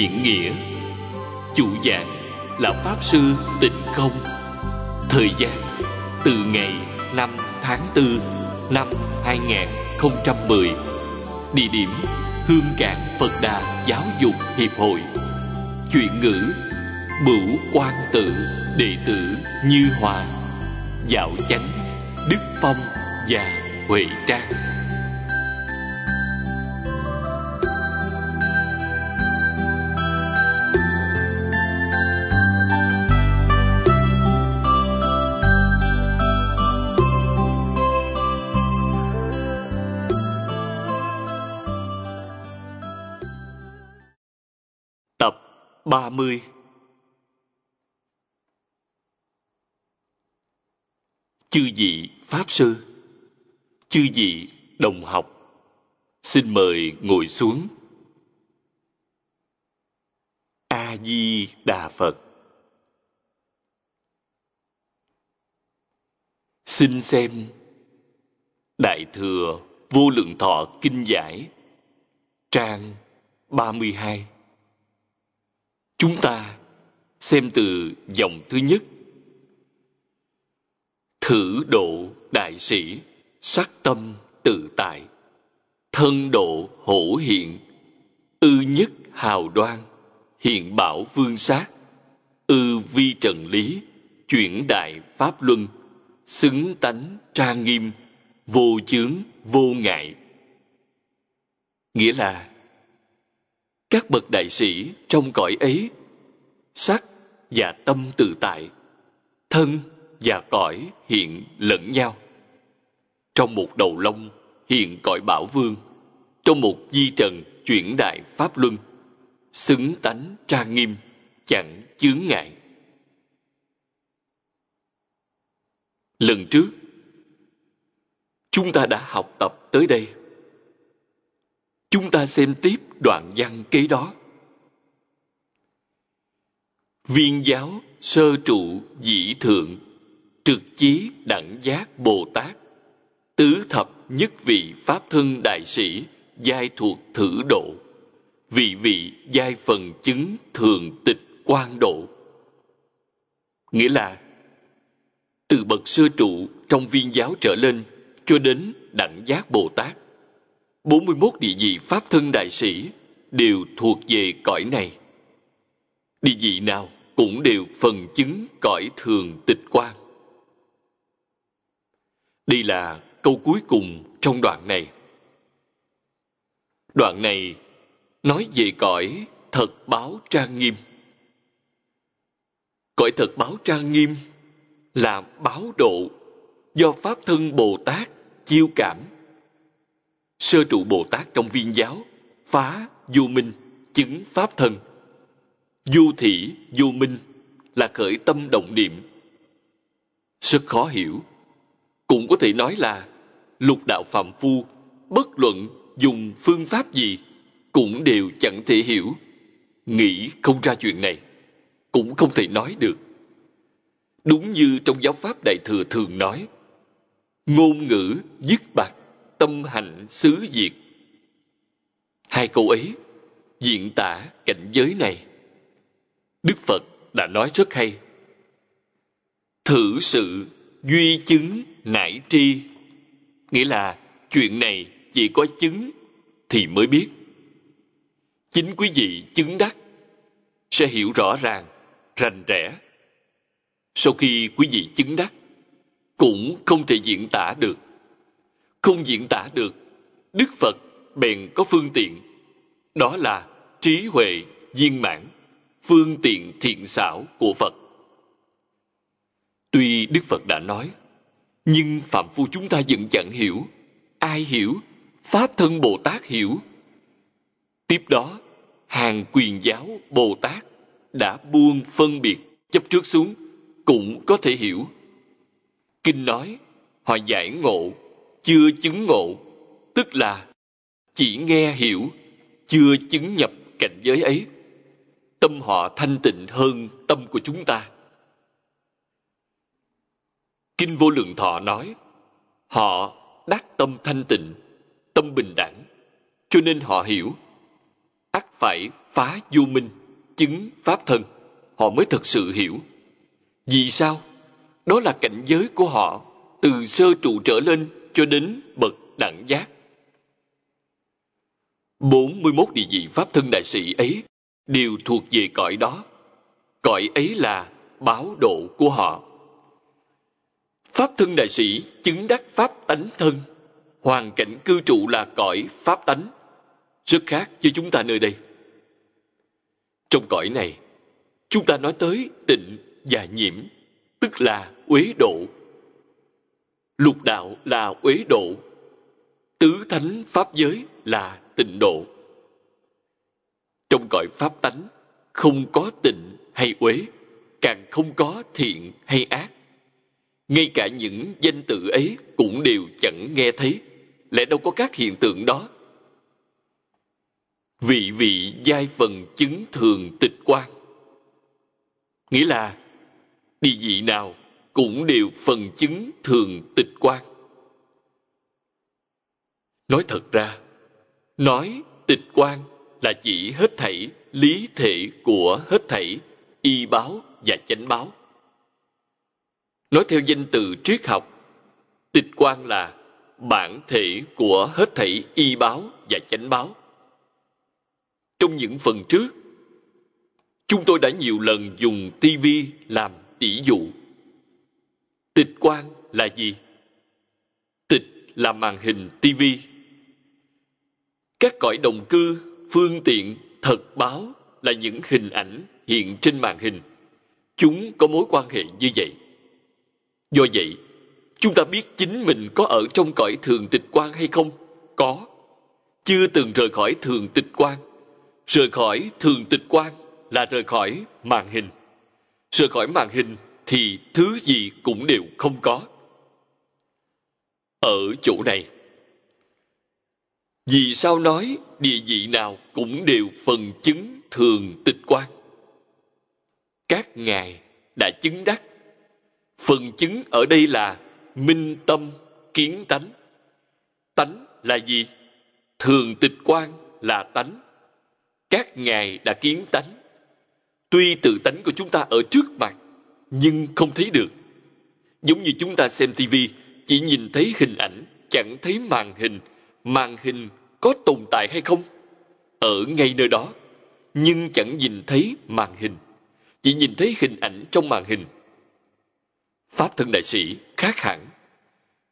Diện Nghĩa Chủ giảng là Pháp Sư Tịnh Không Thời gian từ ngày 5 tháng 4 năm 2010 Địa điểm Hương Cảng Phật Đà Giáo dục Hiệp hội Chuyện ngữ Bửu Quan Tự Đệ tử Như Hòa Dạo Chánh Đức Phong và Huệ Trang 30 Chư vị Pháp Sư Chư vị Đồng học Xin mời ngồi xuống A-di-đà Phật Xin xem Đại Thừa Vô Lượng Thọ Kinh Giải Trang 32 Chúng ta xem từ dòng thứ nhất. Thử độ đại sĩ, sắc tâm tự tại. Thân độ hổ hiện, ư nhất hào đoan, hiện bảo vương sát. Ư vi trần lý, chuyển đại pháp luân, xứng tánh trang nghiêm, vô chướng vô ngại. Nghĩa là các bậc đại sĩ trong cõi ấy sắc và tâm tự tại thân và cõi hiện lẫn nhau trong một đầu lông hiện cõi bảo vương trong một di trần chuyển đại pháp luân xứng tánh trang nghiêm chẳng chướng ngại lần trước chúng ta đã học tập tới đây Chúng ta xem tiếp đoạn văn kế đó. Viên giáo sơ trụ dĩ thượng, trực chí đẳng giác Bồ Tát, tứ thập nhất vị Pháp thân đại sĩ, giai thuộc thử độ, vị vị giai phần chứng thường tịch quan độ. Nghĩa là, từ bậc sơ trụ trong viên giáo trở lên cho đến đẳng giác Bồ Tát, 41 địa vị pháp thân đại sĩ đều thuộc về cõi này. Địa vị nào cũng đều phần chứng cõi thường tịch quan. Đây là câu cuối cùng trong đoạn này. Đoạn này nói về cõi thật báo trang nghiêm. Cõi thật báo trang nghiêm là báo độ do Pháp Thân Bồ Tát chiêu cảm sơ trụ Bồ Tát trong viên giáo, phá, du minh, chứng pháp thân. Du thị, du minh là khởi tâm động niệm. Rất khó hiểu. Cũng có thể nói là lục đạo phạm phu, bất luận dùng phương pháp gì, cũng đều chẳng thể hiểu. Nghĩ không ra chuyện này, cũng không thể nói được. Đúng như trong giáo pháp Đại Thừa thường nói, ngôn ngữ dứt bạc tâm hạnh xứ diệt hai câu ấy diện tả cảnh giới này đức phật đã nói rất hay thử sự duy chứng nải tri nghĩa là chuyện này chỉ có chứng thì mới biết chính quý vị chứng đắc sẽ hiểu rõ ràng rành rẽ sau khi quý vị chứng đắc cũng không thể diễn tả được không diễn tả được đức phật bèn có phương tiện đó là trí huệ viên mãn phương tiện thiện xảo của phật tuy đức phật đã nói nhưng phạm phu chúng ta vẫn chẳng hiểu ai hiểu pháp thân bồ tát hiểu tiếp đó hàng quyền giáo bồ tát đã buông phân biệt chấp trước xuống cũng có thể hiểu kinh nói họ giải ngộ chưa chứng ngộ, tức là chỉ nghe hiểu, chưa chứng nhập cảnh giới ấy. Tâm họ thanh tịnh hơn tâm của chúng ta. Kinh Vô Lượng Thọ nói, họ đắc tâm thanh tịnh, tâm bình đẳng, cho nên họ hiểu, ắt phải phá du minh, chứng pháp thân, họ mới thật sự hiểu. Vì sao? Đó là cảnh giới của họ từ sơ trụ trở lên cho đến bậc đẳng giác. 41 địa vị pháp thân đại sĩ ấy đều thuộc về cõi đó. Cõi ấy là báo độ của họ. Pháp thân đại sĩ chứng đắc pháp tánh thân, hoàn cảnh cư trụ là cõi pháp tánh, rất khác với chúng ta nơi đây. Trong cõi này, chúng ta nói tới tịnh và nhiễm, tức là uế độ lục đạo là uế độ tứ thánh pháp giới là tịnh độ trong cõi pháp tánh không có tịnh hay uế càng không có thiện hay ác ngay cả những danh tự ấy cũng đều chẳng nghe thấy lẽ đâu có các hiện tượng đó vị vị giai phần chứng thường tịch quan nghĩa là đi vị nào cũng đều phần chứng thường tịch quan. Nói thật ra, nói tịch quan là chỉ hết thảy lý thể của hết thảy y báo và chánh báo. Nói theo danh từ triết học, tịch quan là bản thể của hết thảy y báo và chánh báo. Trong những phần trước, chúng tôi đã nhiều lần dùng tivi làm tỷ dụ Tịch quan là gì? Tịch là màn hình tivi. Các cõi đồng cư, phương tiện, thật báo là những hình ảnh hiện trên màn hình. Chúng có mối quan hệ như vậy. Do vậy, chúng ta biết chính mình có ở trong cõi thường tịch quan hay không? Có. Chưa từng rời khỏi thường tịch quan. Rời khỏi thường tịch quan là rời khỏi màn hình. Rời khỏi màn hình thì thứ gì cũng đều không có ở chỗ này vì sao nói địa vị nào cũng đều phần chứng thường tịch quan các ngài đã chứng đắc phần chứng ở đây là minh tâm kiến tánh tánh là gì thường tịch quan là tánh các ngài đã kiến tánh tuy tự tánh của chúng ta ở trước mặt nhưng không thấy được. Giống như chúng ta xem TV chỉ nhìn thấy hình ảnh, chẳng thấy màn hình. Màn hình có tồn tại hay không? Ở ngay nơi đó, nhưng chẳng nhìn thấy màn hình. Chỉ nhìn thấy hình ảnh trong màn hình. Pháp thân đại sĩ khác hẳn.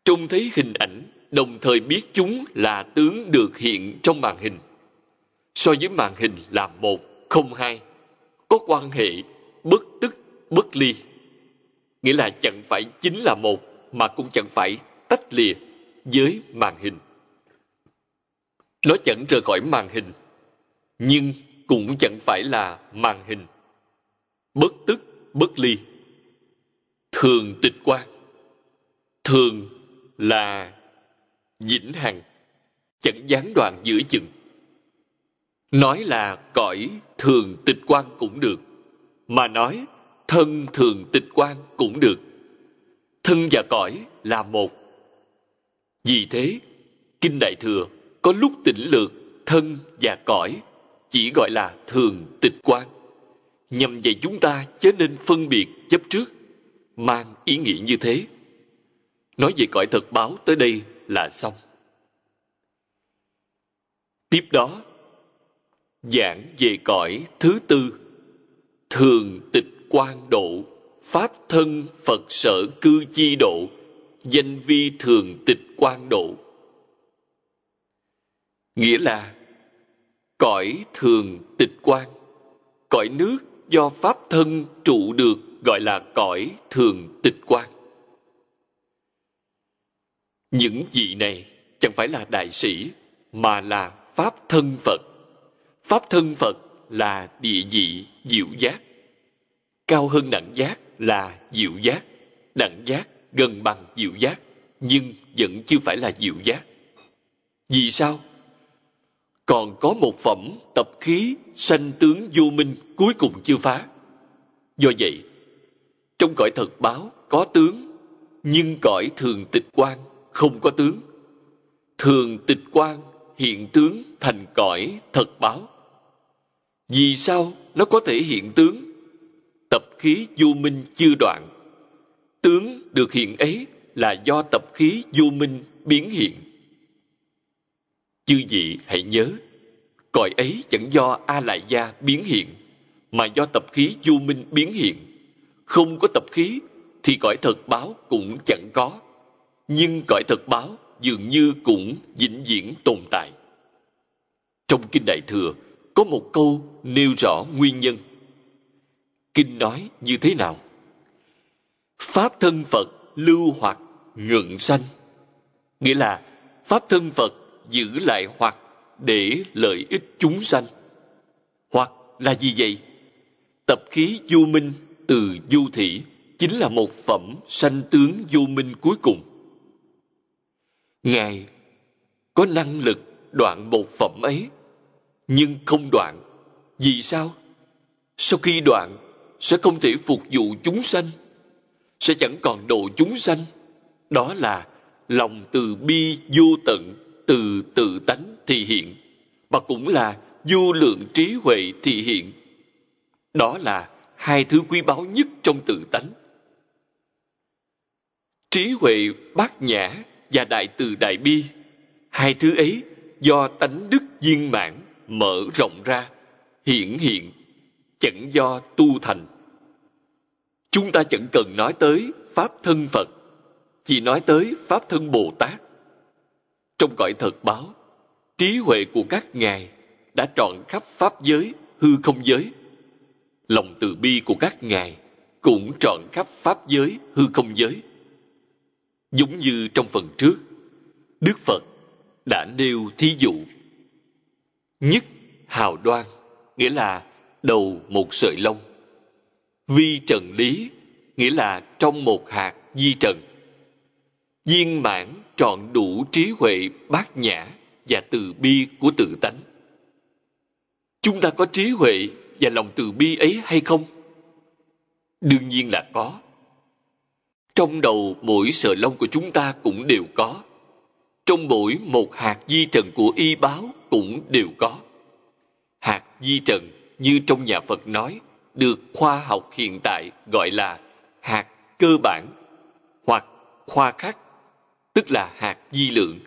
Trông thấy hình ảnh, đồng thời biết chúng là tướng được hiện trong màn hình. So với màn hình là một, không hai. Có quan hệ bất tức bất ly nghĩa là chẳng phải chính là một mà cũng chẳng phải tách lìa với màn hình nó chẳng rời khỏi màn hình nhưng cũng chẳng phải là màn hình bất tức bất ly thường tịch quan thường là vĩnh hằng chẳng gián đoạn giữa chừng nói là cõi thường tịch quan cũng được mà nói thân thường tịch quan cũng được thân và cõi là một vì thế kinh đại thừa có lúc tỉnh lược thân và cõi chỉ gọi là thường tịch quan nhằm dạy chúng ta chớ nên phân biệt chấp trước mang ý nghĩa như thế nói về cõi thật báo tới đây là xong tiếp đó giảng về cõi thứ tư thường tịch quan độ pháp thân phật sở cư chi độ danh vi thường tịch quan độ nghĩa là cõi thường tịch quan cõi nước do pháp thân trụ được gọi là cõi thường tịch quan những vị này chẳng phải là đại sĩ mà là pháp thân phật pháp thân phật là địa vị diệu giác Cao hơn nặng giác là diệu giác. Nặng giác gần bằng diệu giác, nhưng vẫn chưa phải là diệu giác. Vì sao? Còn có một phẩm tập khí sanh tướng vô minh cuối cùng chưa phá. Do vậy, trong cõi thật báo có tướng, nhưng cõi thường tịch quan không có tướng. Thường tịch quan hiện tướng thành cõi thật báo. Vì sao nó có thể hiện tướng? tập khí vô minh chưa đoạn tướng được hiện ấy là do tập khí vô minh biến hiện chư vị hãy nhớ cõi ấy chẳng do a lại gia biến hiện mà do tập khí vô minh biến hiện không có tập khí thì cõi thật báo cũng chẳng có nhưng cõi thật báo dường như cũng vĩnh viễn tồn tại trong kinh đại thừa có một câu nêu rõ nguyên nhân kinh nói như thế nào pháp thân phật lưu hoặc nhuận sanh nghĩa là pháp thân phật giữ lại hoặc để lợi ích chúng sanh hoặc là gì vậy tập khí du minh từ du thị chính là một phẩm sanh tướng vô minh cuối cùng ngài có năng lực đoạn một phẩm ấy nhưng không đoạn vì sao sau khi đoạn sẽ không thể phục vụ chúng sanh, sẽ chẳng còn độ chúng sanh. Đó là lòng từ bi vô tận từ tự tánh thì hiện, và cũng là vô lượng trí huệ thì hiện. Đó là hai thứ quý báu nhất trong tự tánh. Trí huệ bát nhã và đại từ đại bi, hai thứ ấy do tánh đức viên mãn mở rộng ra, hiển hiện chẳng do tu thành chúng ta chẳng cần nói tới pháp thân phật chỉ nói tới pháp thân bồ tát trong cõi thật báo trí huệ của các ngài đã trọn khắp pháp giới hư không giới lòng từ bi của các ngài cũng trọn khắp pháp giới hư không giới giống như trong phần trước đức phật đã nêu thí dụ nhất hào đoan nghĩa là đầu một sợi lông vi trần lý nghĩa là trong một hạt di trần viên mãn trọn đủ trí huệ bát nhã và từ bi của tự tánh chúng ta có trí huệ và lòng từ bi ấy hay không đương nhiên là có trong đầu mỗi sợi lông của chúng ta cũng đều có trong mỗi một hạt di trần của y báo cũng đều có hạt di trần như trong nhà Phật nói, được khoa học hiện tại gọi là hạt cơ bản hoặc khoa khắc, tức là hạt di lượng,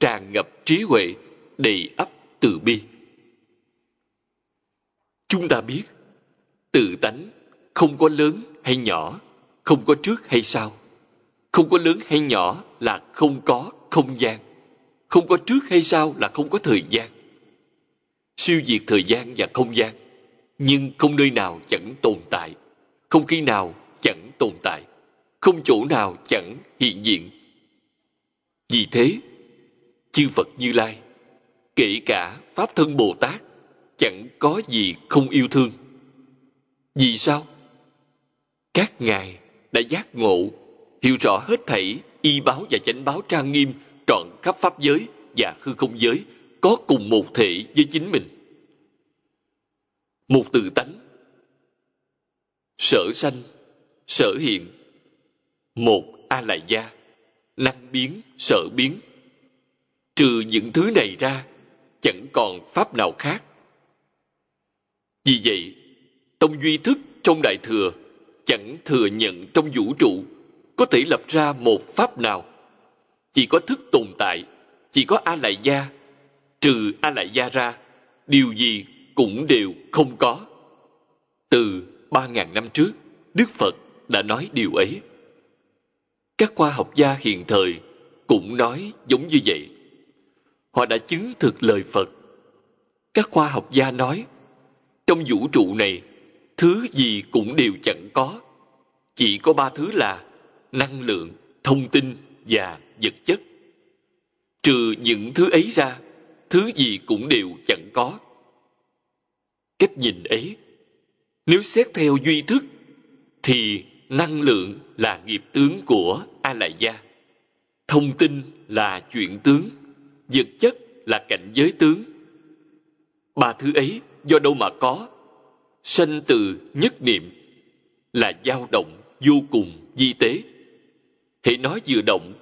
tràn ngập trí huệ, đầy ấp từ bi. Chúng ta biết, tự tánh không có lớn hay nhỏ, không có trước hay sau. Không có lớn hay nhỏ là không có không gian. Không có trước hay sau là không có thời gian. Siêu diệt thời gian và không gian nhưng không nơi nào chẳng tồn tại không khi nào chẳng tồn tại không chỗ nào chẳng hiện diện vì thế chư phật như lai kể cả pháp thân bồ tát chẳng có gì không yêu thương vì sao các ngài đã giác ngộ hiểu rõ hết thảy y báo và chánh báo trang nghiêm trọn khắp pháp giới và hư không giới có cùng một thể với chính mình một từ tánh sở sanh sở hiện một a la gia năng biến sở biến trừ những thứ này ra chẳng còn pháp nào khác vì vậy tông duy thức trong đại thừa chẳng thừa nhận trong vũ trụ có thể lập ra một pháp nào chỉ có thức tồn tại chỉ có a lại gia trừ a lại gia ra điều gì cũng đều không có. Từ ba ngàn năm trước, Đức Phật đã nói điều ấy. Các khoa học gia hiện thời cũng nói giống như vậy. Họ đã chứng thực lời Phật. Các khoa học gia nói, trong vũ trụ này, thứ gì cũng đều chẳng có. Chỉ có ba thứ là năng lượng, thông tin và vật chất. Trừ những thứ ấy ra, thứ gì cũng đều chẳng có cách nhìn ấy nếu xét theo duy thức thì năng lượng là nghiệp tướng của a la gia thông tin là chuyện tướng vật chất là cảnh giới tướng ba thứ ấy do đâu mà có sanh từ nhất niệm là dao động vô cùng di tế hãy nói vừa động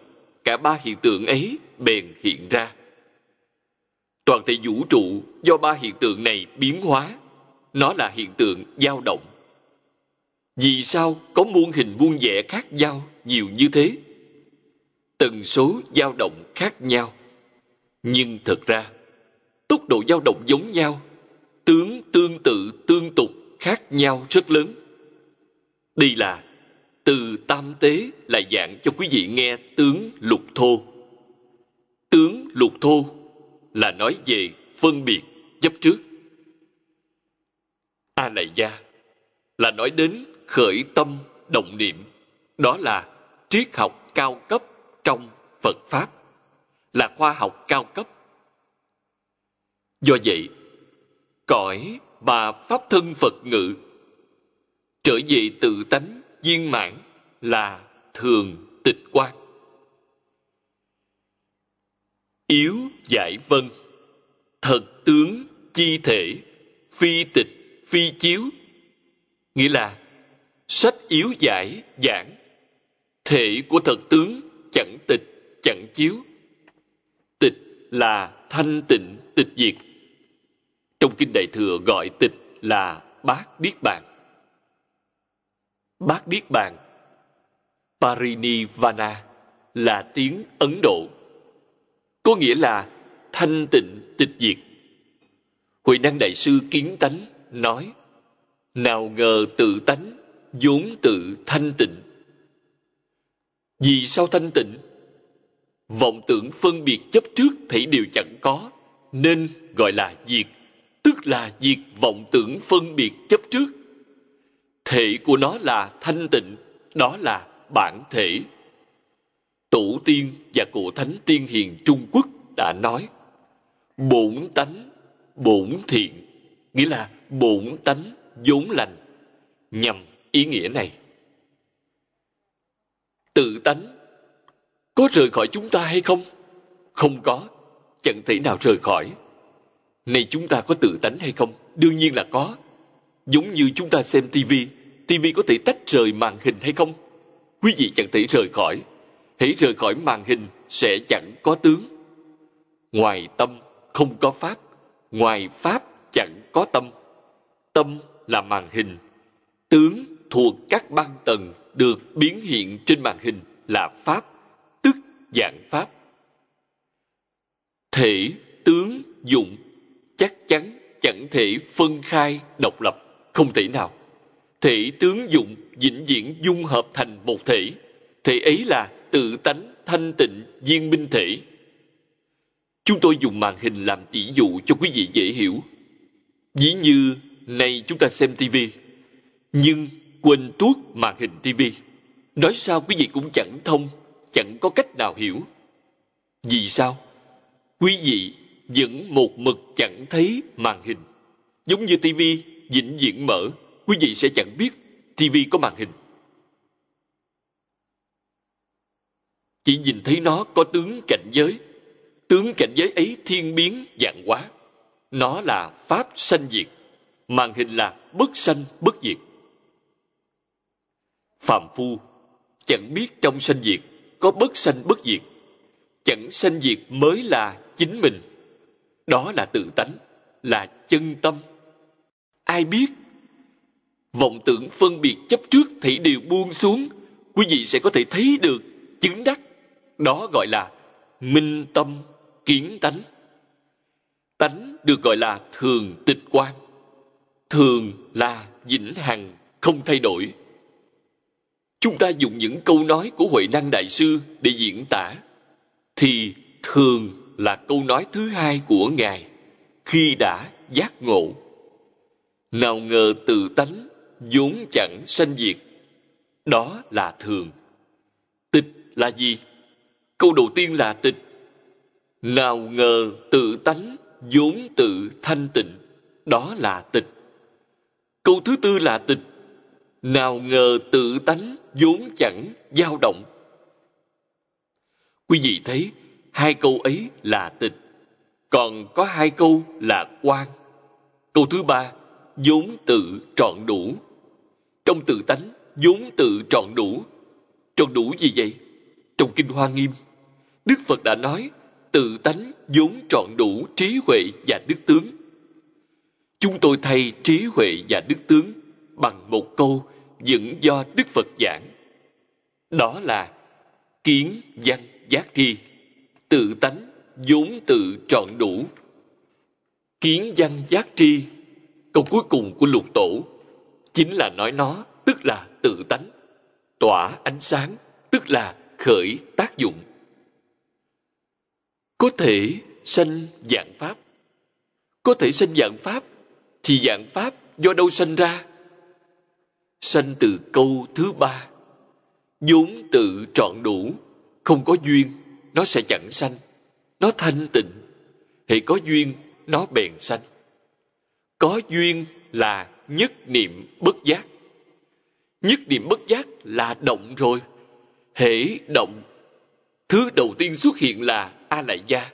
cả ba hiện tượng ấy bèn hiện ra toàn thể vũ trụ do ba hiện tượng này biến hóa nó là hiện tượng dao động vì sao có muôn hình muôn vẻ khác nhau nhiều như thế tần số dao động khác nhau nhưng thật ra tốc độ dao động giống nhau tướng tương tự tương tục khác nhau rất lớn đây là từ tam tế là dạng cho quý vị nghe tướng lục thô tướng lục thô là nói về phân biệt chấp trước a này gia là nói đến khởi tâm động niệm đó là triết học cao cấp trong phật pháp là khoa học cao cấp do vậy cõi mà pháp thân phật ngự trở về tự tánh viên mãn là thường tịch quan yếu giải vân thật tướng chi thể phi tịch phi chiếu nghĩa là sách yếu giải giảng thể của thật tướng chẳng tịch chẳng chiếu tịch là thanh tịnh tịch diệt trong kinh đại thừa gọi tịch là bát niết bàn bát niết bàn parinivana là tiếng ấn độ có nghĩa là thanh tịnh tịch diệt huệ năng đại sư kiến tánh nói nào ngờ tự tánh vốn tự thanh tịnh vì sao thanh tịnh vọng tưởng phân biệt chấp trước thấy đều chẳng có nên gọi là diệt tức là diệt vọng tưởng phân biệt chấp trước thể của nó là thanh tịnh đó là bản thể tổ tiên và cụ thánh tiên hiền trung quốc đã nói bổn tánh bổn thiện nghĩa là bổn tánh vốn lành nhằm ý nghĩa này tự tánh có rời khỏi chúng ta hay không không có chẳng thể nào rời khỏi nay chúng ta có tự tánh hay không đương nhiên là có giống như chúng ta xem tivi tivi có thể tách rời màn hình hay không quý vị chẳng thể rời khỏi hãy rời khỏi màn hình sẽ chẳng có tướng ngoài tâm không có pháp ngoài pháp chẳng có tâm tâm là màn hình tướng thuộc các ban tầng được biến hiện trên màn hình là pháp tức dạng pháp thể tướng dụng chắc chắn chẳng thể phân khai độc lập không thể nào thể tướng dụng vĩnh viễn dung hợp thành một thể thể ấy là tự tánh thanh tịnh viên minh thể chúng tôi dùng màn hình làm chỉ dụ cho quý vị dễ hiểu Dĩ như nay chúng ta xem tivi nhưng quên tuốt màn hình tivi nói sao quý vị cũng chẳng thông chẳng có cách nào hiểu vì sao quý vị vẫn một mực chẳng thấy màn hình giống như tivi vĩnh viễn mở quý vị sẽ chẳng biết tivi có màn hình chỉ nhìn thấy nó có tướng cảnh giới tướng cảnh giới ấy thiên biến dạng quá nó là pháp sanh diệt, màn hình là bất sanh bất diệt. Phạm phu chẳng biết trong sanh diệt có bất sanh bất diệt. Chẳng sanh diệt mới là chính mình. Đó là tự tánh, là chân tâm. Ai biết? Vọng tưởng phân biệt chấp trước thì đều buông xuống, quý vị sẽ có thể thấy được, chứng đắc. Đó gọi là minh tâm, kiến tánh tánh được gọi là thường tịch quan thường là vĩnh hằng không thay đổi chúng ta dùng những câu nói của huệ năng đại sư để diễn tả thì thường là câu nói thứ hai của ngài khi đã giác ngộ nào ngờ tự tánh vốn chẳng sanh diệt đó là thường tịch là gì câu đầu tiên là tịch nào ngờ tự tánh vốn tự thanh tịnh đó là tịch câu thứ tư là tịch nào ngờ tự tánh vốn chẳng dao động quý vị thấy hai câu ấy là tịch còn có hai câu là quan câu thứ ba vốn tự trọn đủ trong tự tánh vốn tự trọn đủ trọn đủ gì vậy trong kinh hoa nghiêm đức phật đã nói tự tánh vốn trọn đủ trí huệ và đức tướng chúng tôi thay trí huệ và đức tướng bằng một câu dựng do đức phật giảng đó là kiến văn giác tri tự tánh vốn tự trọn đủ kiến văn giác tri câu cuối cùng của lục tổ chính là nói nó tức là tự tánh tỏa ánh sáng tức là khởi tác dụng có thể sanh dạng Pháp. Có thể sanh dạng Pháp thì dạng Pháp do đâu sanh ra? Sanh từ câu thứ ba. vốn tự trọn đủ, không có duyên, nó sẽ chẳng sanh. Nó thanh tịnh. Hệ có duyên, nó bèn sanh. Có duyên là nhất niệm bất giác. Nhất niệm bất giác là động rồi. Hễ động, thứ đầu tiên xuất hiện là A Lại Gia.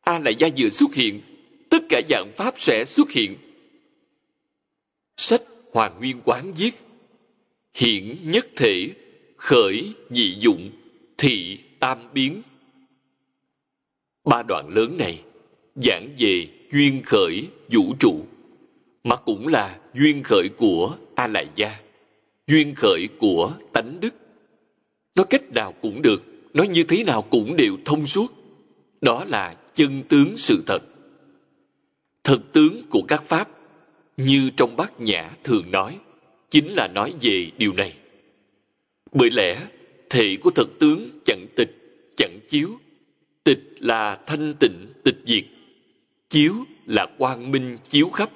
A Lại Gia vừa xuất hiện, tất cả dạng Pháp sẽ xuất hiện. Sách Hoàng Nguyên Quán viết Hiển nhất thể, khởi nhị dụng, thị tam biến. Ba đoạn lớn này giảng về duyên khởi vũ trụ mà cũng là duyên khởi của a lại gia duyên khởi của tánh đức nó cách nào cũng được nó như thế nào cũng đều thông suốt đó là chân tướng sự thật. thực tướng của các Pháp, như trong bát nhã thường nói, chính là nói về điều này. Bởi lẽ, thể của thực tướng chẳng tịch, chẳng chiếu. Tịch là thanh tịnh, tịch diệt. Chiếu là quang minh chiếu khắp.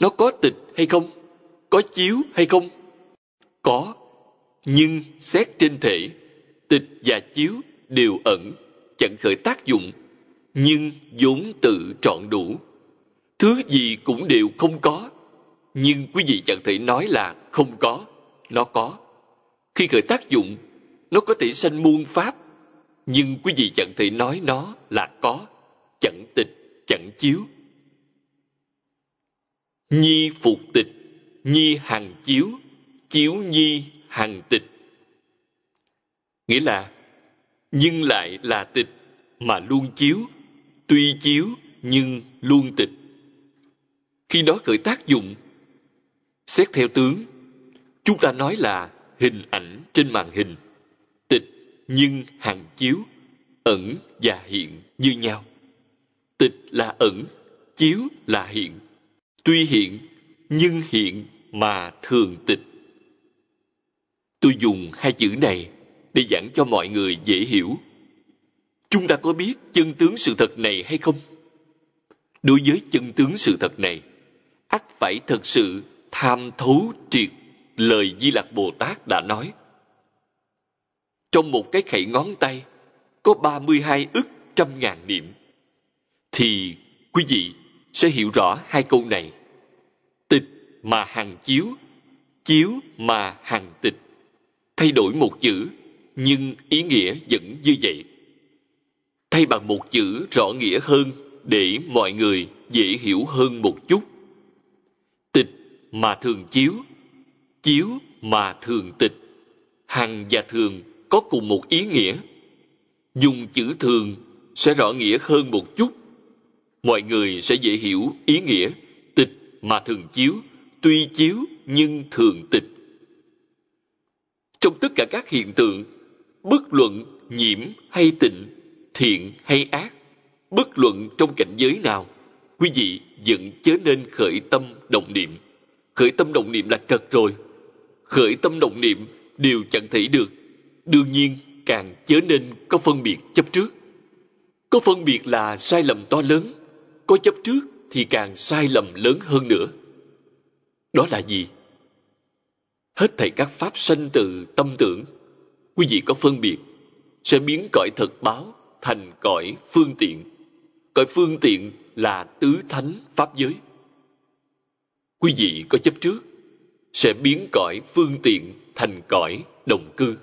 Nó có tịch hay không? Có chiếu hay không? Có. Nhưng xét trên thể, tịch và chiếu đều ẩn chẳng khởi tác dụng nhưng vốn tự trọn đủ thứ gì cũng đều không có nhưng quý vị chẳng thể nói là không có nó có khi khởi tác dụng nó có thể sanh muôn pháp nhưng quý vị chẳng thể nói nó là có chẳng tịch chẳng chiếu nhi phục tịch nhi hằng chiếu chiếu nhi hằng tịch nghĩa là nhưng lại là tịch mà luôn chiếu tuy chiếu nhưng luôn tịch khi nó khởi tác dụng xét theo tướng chúng ta nói là hình ảnh trên màn hình tịch nhưng hàng chiếu ẩn và hiện như nhau tịch là ẩn chiếu là hiện tuy hiện nhưng hiện mà thường tịch tôi dùng hai chữ này để giảng cho mọi người dễ hiểu. Chúng ta có biết chân tướng sự thật này hay không? Đối với chân tướng sự thật này, ắt phải thật sự tham thấu triệt lời Di Lặc Bồ Tát đã nói. Trong một cái khẩy ngón tay có ba mươi hai ức trăm ngàn niệm. Thì quý vị sẽ hiểu rõ hai câu này. Tịch mà hàng chiếu, chiếu mà hàng tịch. Thay đổi một chữ nhưng ý nghĩa vẫn như vậy thay bằng một chữ rõ nghĩa hơn để mọi người dễ hiểu hơn một chút tịch mà thường chiếu chiếu mà thường tịch hằng và thường có cùng một ý nghĩa dùng chữ thường sẽ rõ nghĩa hơn một chút mọi người sẽ dễ hiểu ý nghĩa tịch mà thường chiếu tuy chiếu nhưng thường tịch trong tất cả các hiện tượng bất luận nhiễm hay tịnh, thiện hay ác, bất luận trong cảnh giới nào, quý vị vẫn chớ nên khởi tâm động niệm. Khởi tâm động niệm là trật rồi. Khởi tâm động niệm đều chẳng thể được. Đương nhiên, càng chớ nên có phân biệt chấp trước. Có phân biệt là sai lầm to lớn, có chấp trước thì càng sai lầm lớn hơn nữa. Đó là gì? Hết thảy các pháp sanh từ tâm tưởng, quý vị có phân biệt sẽ biến cõi thật báo thành cõi phương tiện cõi phương tiện là tứ thánh pháp giới quý vị có chấp trước sẽ biến cõi phương tiện thành cõi đồng cư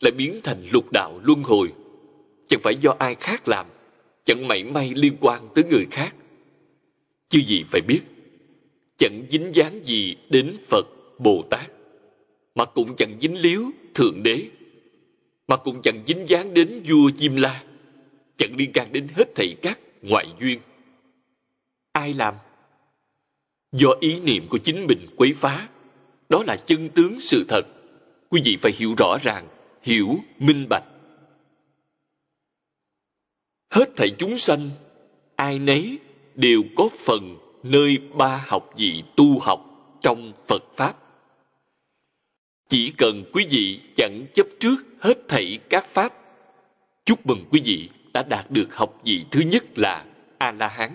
lại biến thành lục đạo luân hồi chẳng phải do ai khác làm chẳng mảy may liên quan tới người khác chứ gì phải biết chẳng dính dáng gì đến phật bồ tát mà cũng chẳng dính líu thượng đế mà cũng chẳng dính dáng đến vua Diêm La, chẳng liên can đến hết thầy các ngoại duyên. Ai làm? Do ý niệm của chính mình quấy phá, đó là chân tướng sự thật. Quý vị phải hiểu rõ ràng, hiểu, minh bạch. Hết thầy chúng sanh, ai nấy đều có phần nơi ba học vị tu học trong Phật Pháp chỉ cần quý vị chẳng chấp trước hết thảy các pháp. Chúc mừng quý vị đã đạt được học vị thứ nhất là A-la-hán.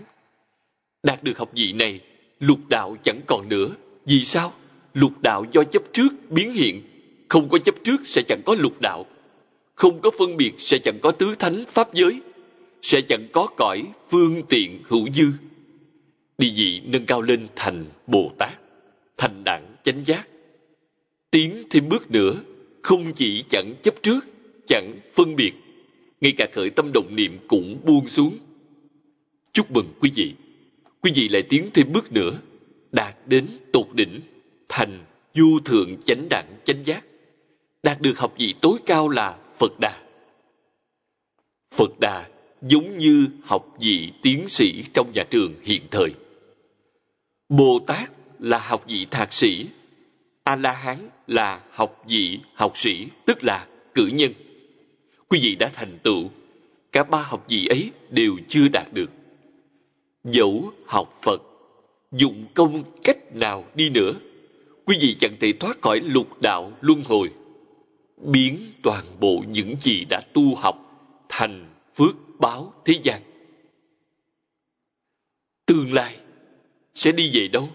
Đạt được học vị này, lục đạo chẳng còn nữa. Vì sao? Lục đạo do chấp trước biến hiện. Không có chấp trước sẽ chẳng có lục đạo. Không có phân biệt sẽ chẳng có tứ thánh pháp giới. Sẽ chẳng có cõi phương tiện hữu dư. đi vị nâng cao lên thành Bồ Tát, thành đẳng chánh giác tiến thêm bước nữa không chỉ chẳng chấp trước chẳng phân biệt ngay cả khởi tâm động niệm cũng buông xuống chúc mừng quý vị quý vị lại tiến thêm bước nữa đạt đến tột đỉnh thành vô thượng chánh đẳng chánh giác đạt được học vị tối cao là phật đà phật đà giống như học vị tiến sĩ trong nhà trường hiện thời bồ tát là học vị thạc sĩ A-la-hán là học vị, học sĩ, tức là cử nhân. Quý vị đã thành tựu, cả ba học vị ấy đều chưa đạt được. Dẫu học Phật, dụng công cách nào đi nữa, quý vị chẳng thể thoát khỏi lục đạo luân hồi. Biến toàn bộ những gì đã tu học thành phước báo thế gian. Tương lai sẽ đi về đâu?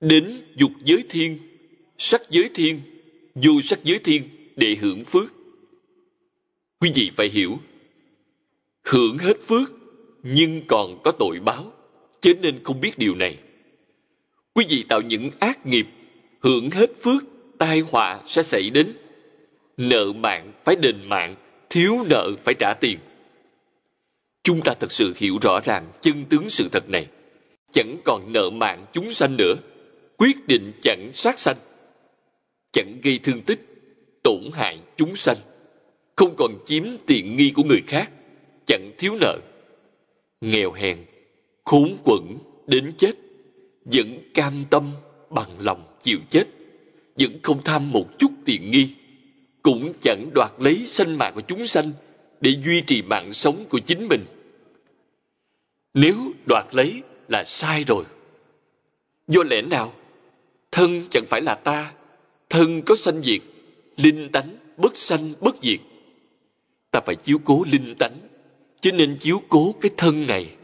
Đến dục giới thiên sắc giới thiên, du sắc giới thiên để hưởng phước. Quý vị phải hiểu, hưởng hết phước nhưng còn có tội báo, cho nên không biết điều này. Quý vị tạo những ác nghiệp, hưởng hết phước, tai họa sẽ xảy đến. Nợ mạng phải đền mạng, thiếu nợ phải trả tiền. Chúng ta thật sự hiểu rõ ràng chân tướng sự thật này. Chẳng còn nợ mạng chúng sanh nữa, quyết định chẳng sát sanh chẳng gây thương tích, tổn hại chúng sanh, không còn chiếm tiện nghi của người khác, chẳng thiếu nợ. Nghèo hèn, khốn quẫn đến chết, vẫn cam tâm bằng lòng chịu chết, vẫn không tham một chút tiện nghi, cũng chẳng đoạt lấy sinh mạng của chúng sanh để duy trì mạng sống của chính mình. Nếu đoạt lấy là sai rồi. Do lẽ nào? Thân chẳng phải là ta, thân có sanh diệt linh tánh bất sanh bất diệt ta phải chiếu cố linh tánh chứ nên chiếu cố cái thân này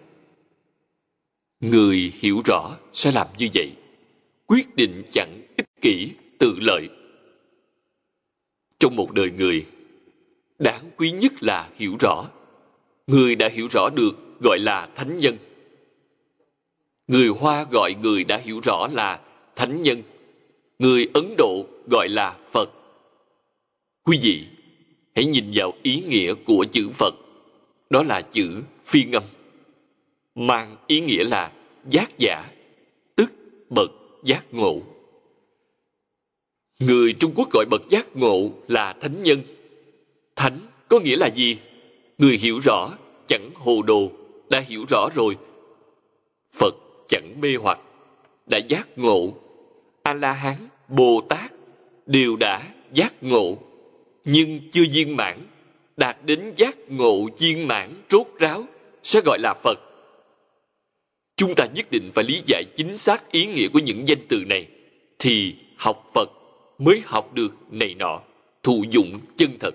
người hiểu rõ sẽ làm như vậy quyết định chẳng ích kỷ tự lợi trong một đời người đáng quý nhất là hiểu rõ người đã hiểu rõ được gọi là thánh nhân người hoa gọi người đã hiểu rõ là thánh nhân người Ấn Độ gọi là Phật. Quý vị, hãy nhìn vào ý nghĩa của chữ Phật. Đó là chữ phi ngâm. Mang ý nghĩa là giác giả, tức bậc giác ngộ. Người Trung Quốc gọi bậc giác ngộ là thánh nhân. Thánh có nghĩa là gì? Người hiểu rõ, chẳng hồ đồ, đã hiểu rõ rồi. Phật chẳng mê hoặc, đã giác ngộ A-la-hán, Bồ-Tát đều đã giác ngộ, nhưng chưa viên mãn, đạt đến giác ngộ viên mãn rốt ráo sẽ gọi là Phật. Chúng ta nhất định phải lý giải chính xác ý nghĩa của những danh từ này, thì học Phật mới học được này nọ, thụ dụng chân thật.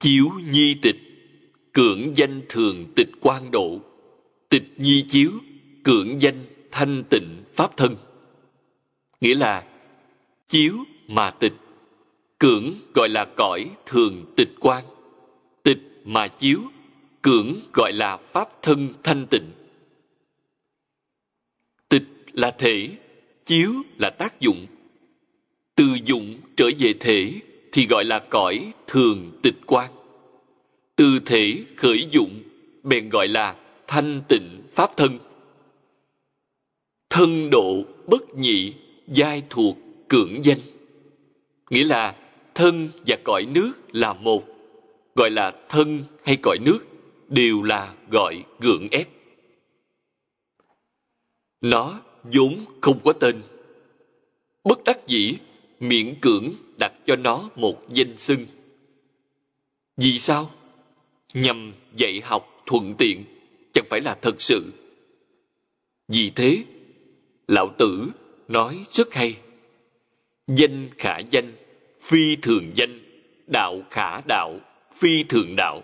Chiếu nhi tịch, cưỡng danh thường tịch quan độ, tịch nhi chiếu, cưỡng danh thanh tịnh pháp thân nghĩa là chiếu mà tịch cưỡng gọi là cõi thường tịch quan tịch mà chiếu cưỡng gọi là pháp thân thanh tịnh tịch là thể chiếu là tác dụng từ dụng trở về thể thì gọi là cõi thường tịch quan từ thể khởi dụng bèn gọi là thanh tịnh pháp thân thân độ bất nhị giai thuộc cưỡng danh nghĩa là thân và cõi nước là một gọi là thân hay cõi nước đều là gọi gượng ép nó vốn không có tên bất đắc dĩ miễn cưỡng đặt cho nó một danh xưng vì sao nhằm dạy học thuận tiện chẳng phải là thật sự vì thế Lão Tử nói rất hay. Danh khả danh, phi thường danh, đạo khả đạo, phi thường đạo.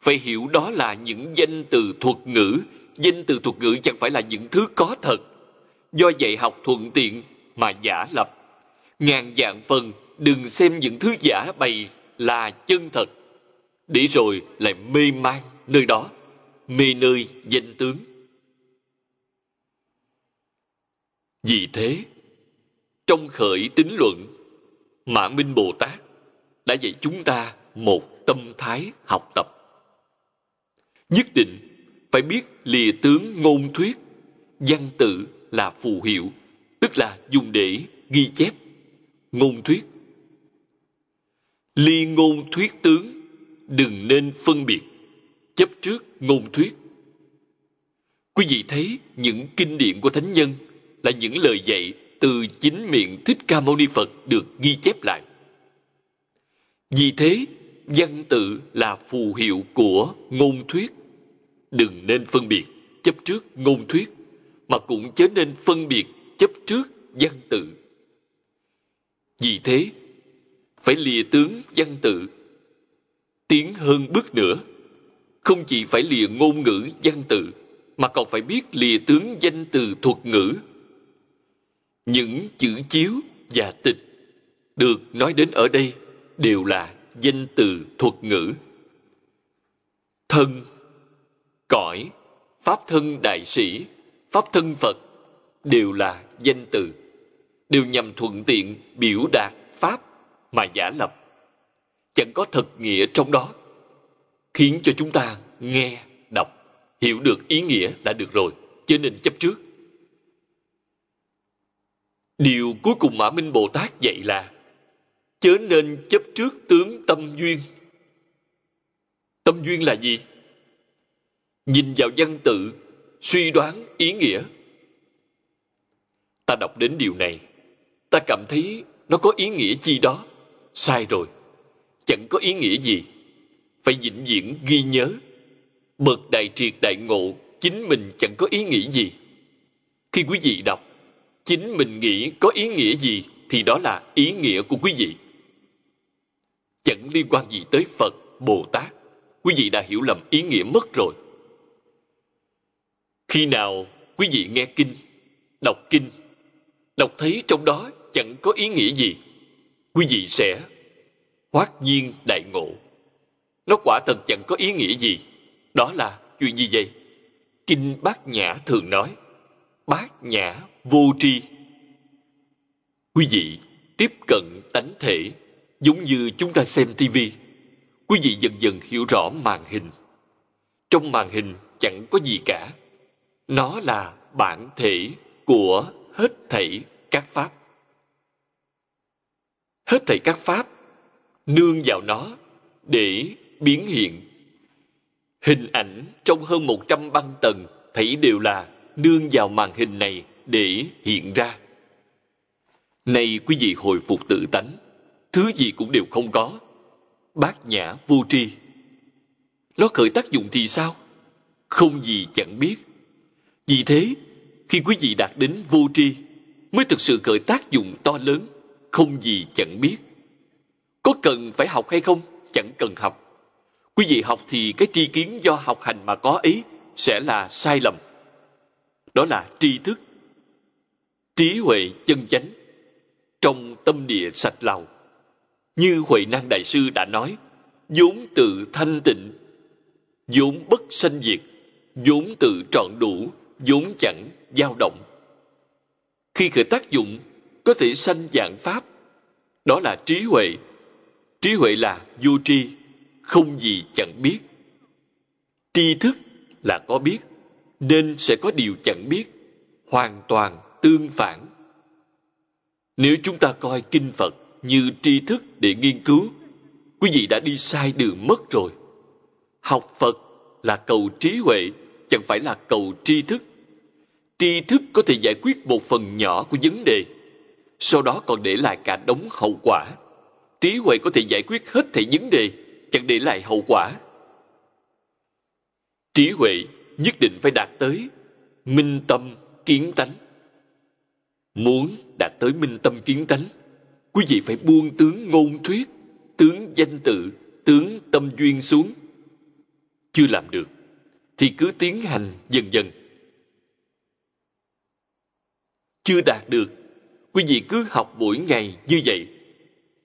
Phải hiểu đó là những danh từ thuật ngữ, danh từ thuật ngữ chẳng phải là những thứ có thật. Do dạy học thuận tiện mà giả lập. Ngàn dạng phần đừng xem những thứ giả bày là chân thật. Để rồi lại mê man nơi đó, mê nơi danh tướng. Vì thế, trong khởi tính luận, mã Minh Bồ Tát đã dạy chúng ta một tâm thái học tập. Nhất định phải biết lìa tướng ngôn thuyết, văn tự là phù hiệu, tức là dùng để ghi chép, ngôn thuyết. Ly ngôn thuyết tướng, đừng nên phân biệt, chấp trước ngôn thuyết. Quý vị thấy những kinh điển của Thánh Nhân – là những lời dạy từ chính miệng Thích Ca Mâu Ni Phật được ghi chép lại. Vì thế, văn tự là phù hiệu của ngôn thuyết. Đừng nên phân biệt chấp trước ngôn thuyết, mà cũng chớ nên phân biệt chấp trước văn tự. Vì thế, phải lìa tướng văn tự, tiến hơn bước nữa. Không chỉ phải lìa ngôn ngữ văn tự, mà còn phải biết lìa tướng danh từ thuật ngữ những chữ chiếu và tịch được nói đến ở đây đều là danh từ thuật ngữ thân cõi pháp thân đại sĩ pháp thân phật đều là danh từ đều nhằm thuận tiện biểu đạt pháp mà giả lập chẳng có thật nghĩa trong đó khiến cho chúng ta nghe đọc hiểu được ý nghĩa là được rồi cho nên chấp trước Điều cuối cùng Mã Minh Bồ Tát dạy là chớ nên chấp trước tướng tâm duyên. Tâm duyên là gì? Nhìn vào văn tự, suy đoán ý nghĩa. Ta đọc đến điều này, ta cảm thấy nó có ý nghĩa chi đó. Sai rồi, chẳng có ý nghĩa gì. Phải vĩnh viễn ghi nhớ. Bậc đại triệt đại ngộ, chính mình chẳng có ý nghĩa gì. Khi quý vị đọc, chính mình nghĩ có ý nghĩa gì thì đó là ý nghĩa của quý vị chẳng liên quan gì tới phật bồ tát quý vị đã hiểu lầm ý nghĩa mất rồi khi nào quý vị nghe kinh đọc kinh đọc thấy trong đó chẳng có ý nghĩa gì quý vị sẽ hoát nhiên đại ngộ nó quả thật chẳng có ý nghĩa gì đó là chuyện gì vậy kinh bát nhã thường nói bát nhã vô tri quý vị tiếp cận tánh thể giống như chúng ta xem tivi quý vị dần dần hiểu rõ màn hình trong màn hình chẳng có gì cả nó là bản thể của hết thảy các pháp hết thảy các pháp nương vào nó để biến hiện hình ảnh trong hơn 100 băng tầng thảy đều là nương vào màn hình này để hiện ra. Này quý vị hồi phục tự tánh, thứ gì cũng đều không có. Bát nhã vô tri. Nó khởi tác dụng thì sao? Không gì chẳng biết. Vì thế, khi quý vị đạt đến vô tri, mới thực sự khởi tác dụng to lớn, không gì chẳng biết. Có cần phải học hay không? Chẳng cần học. Quý vị học thì cái tri kiến do học hành mà có ấy sẽ là sai lầm. Đó là tri thức trí huệ chân chánh trong tâm địa sạch lào như huệ năng đại sư đã nói vốn tự thanh tịnh vốn bất sanh diệt vốn tự trọn đủ vốn chẳng dao động khi khởi tác dụng có thể sanh dạng pháp đó là trí huệ trí huệ là vô tri không gì chẳng biết tri thức là có biết nên sẽ có điều chẳng biết hoàn toàn tương phản nếu chúng ta coi kinh phật như tri thức để nghiên cứu quý vị đã đi sai đường mất rồi học phật là cầu trí huệ chẳng phải là cầu tri thức tri thức có thể giải quyết một phần nhỏ của vấn đề sau đó còn để lại cả đống hậu quả trí huệ có thể giải quyết hết thể vấn đề chẳng để lại hậu quả trí huệ nhất định phải đạt tới minh tâm kiến tánh Muốn đạt tới minh tâm kiến tánh, quý vị phải buông tướng ngôn thuyết, tướng danh tự, tướng tâm duyên xuống. Chưa làm được, thì cứ tiến hành dần dần. Chưa đạt được, quý vị cứ học mỗi ngày như vậy.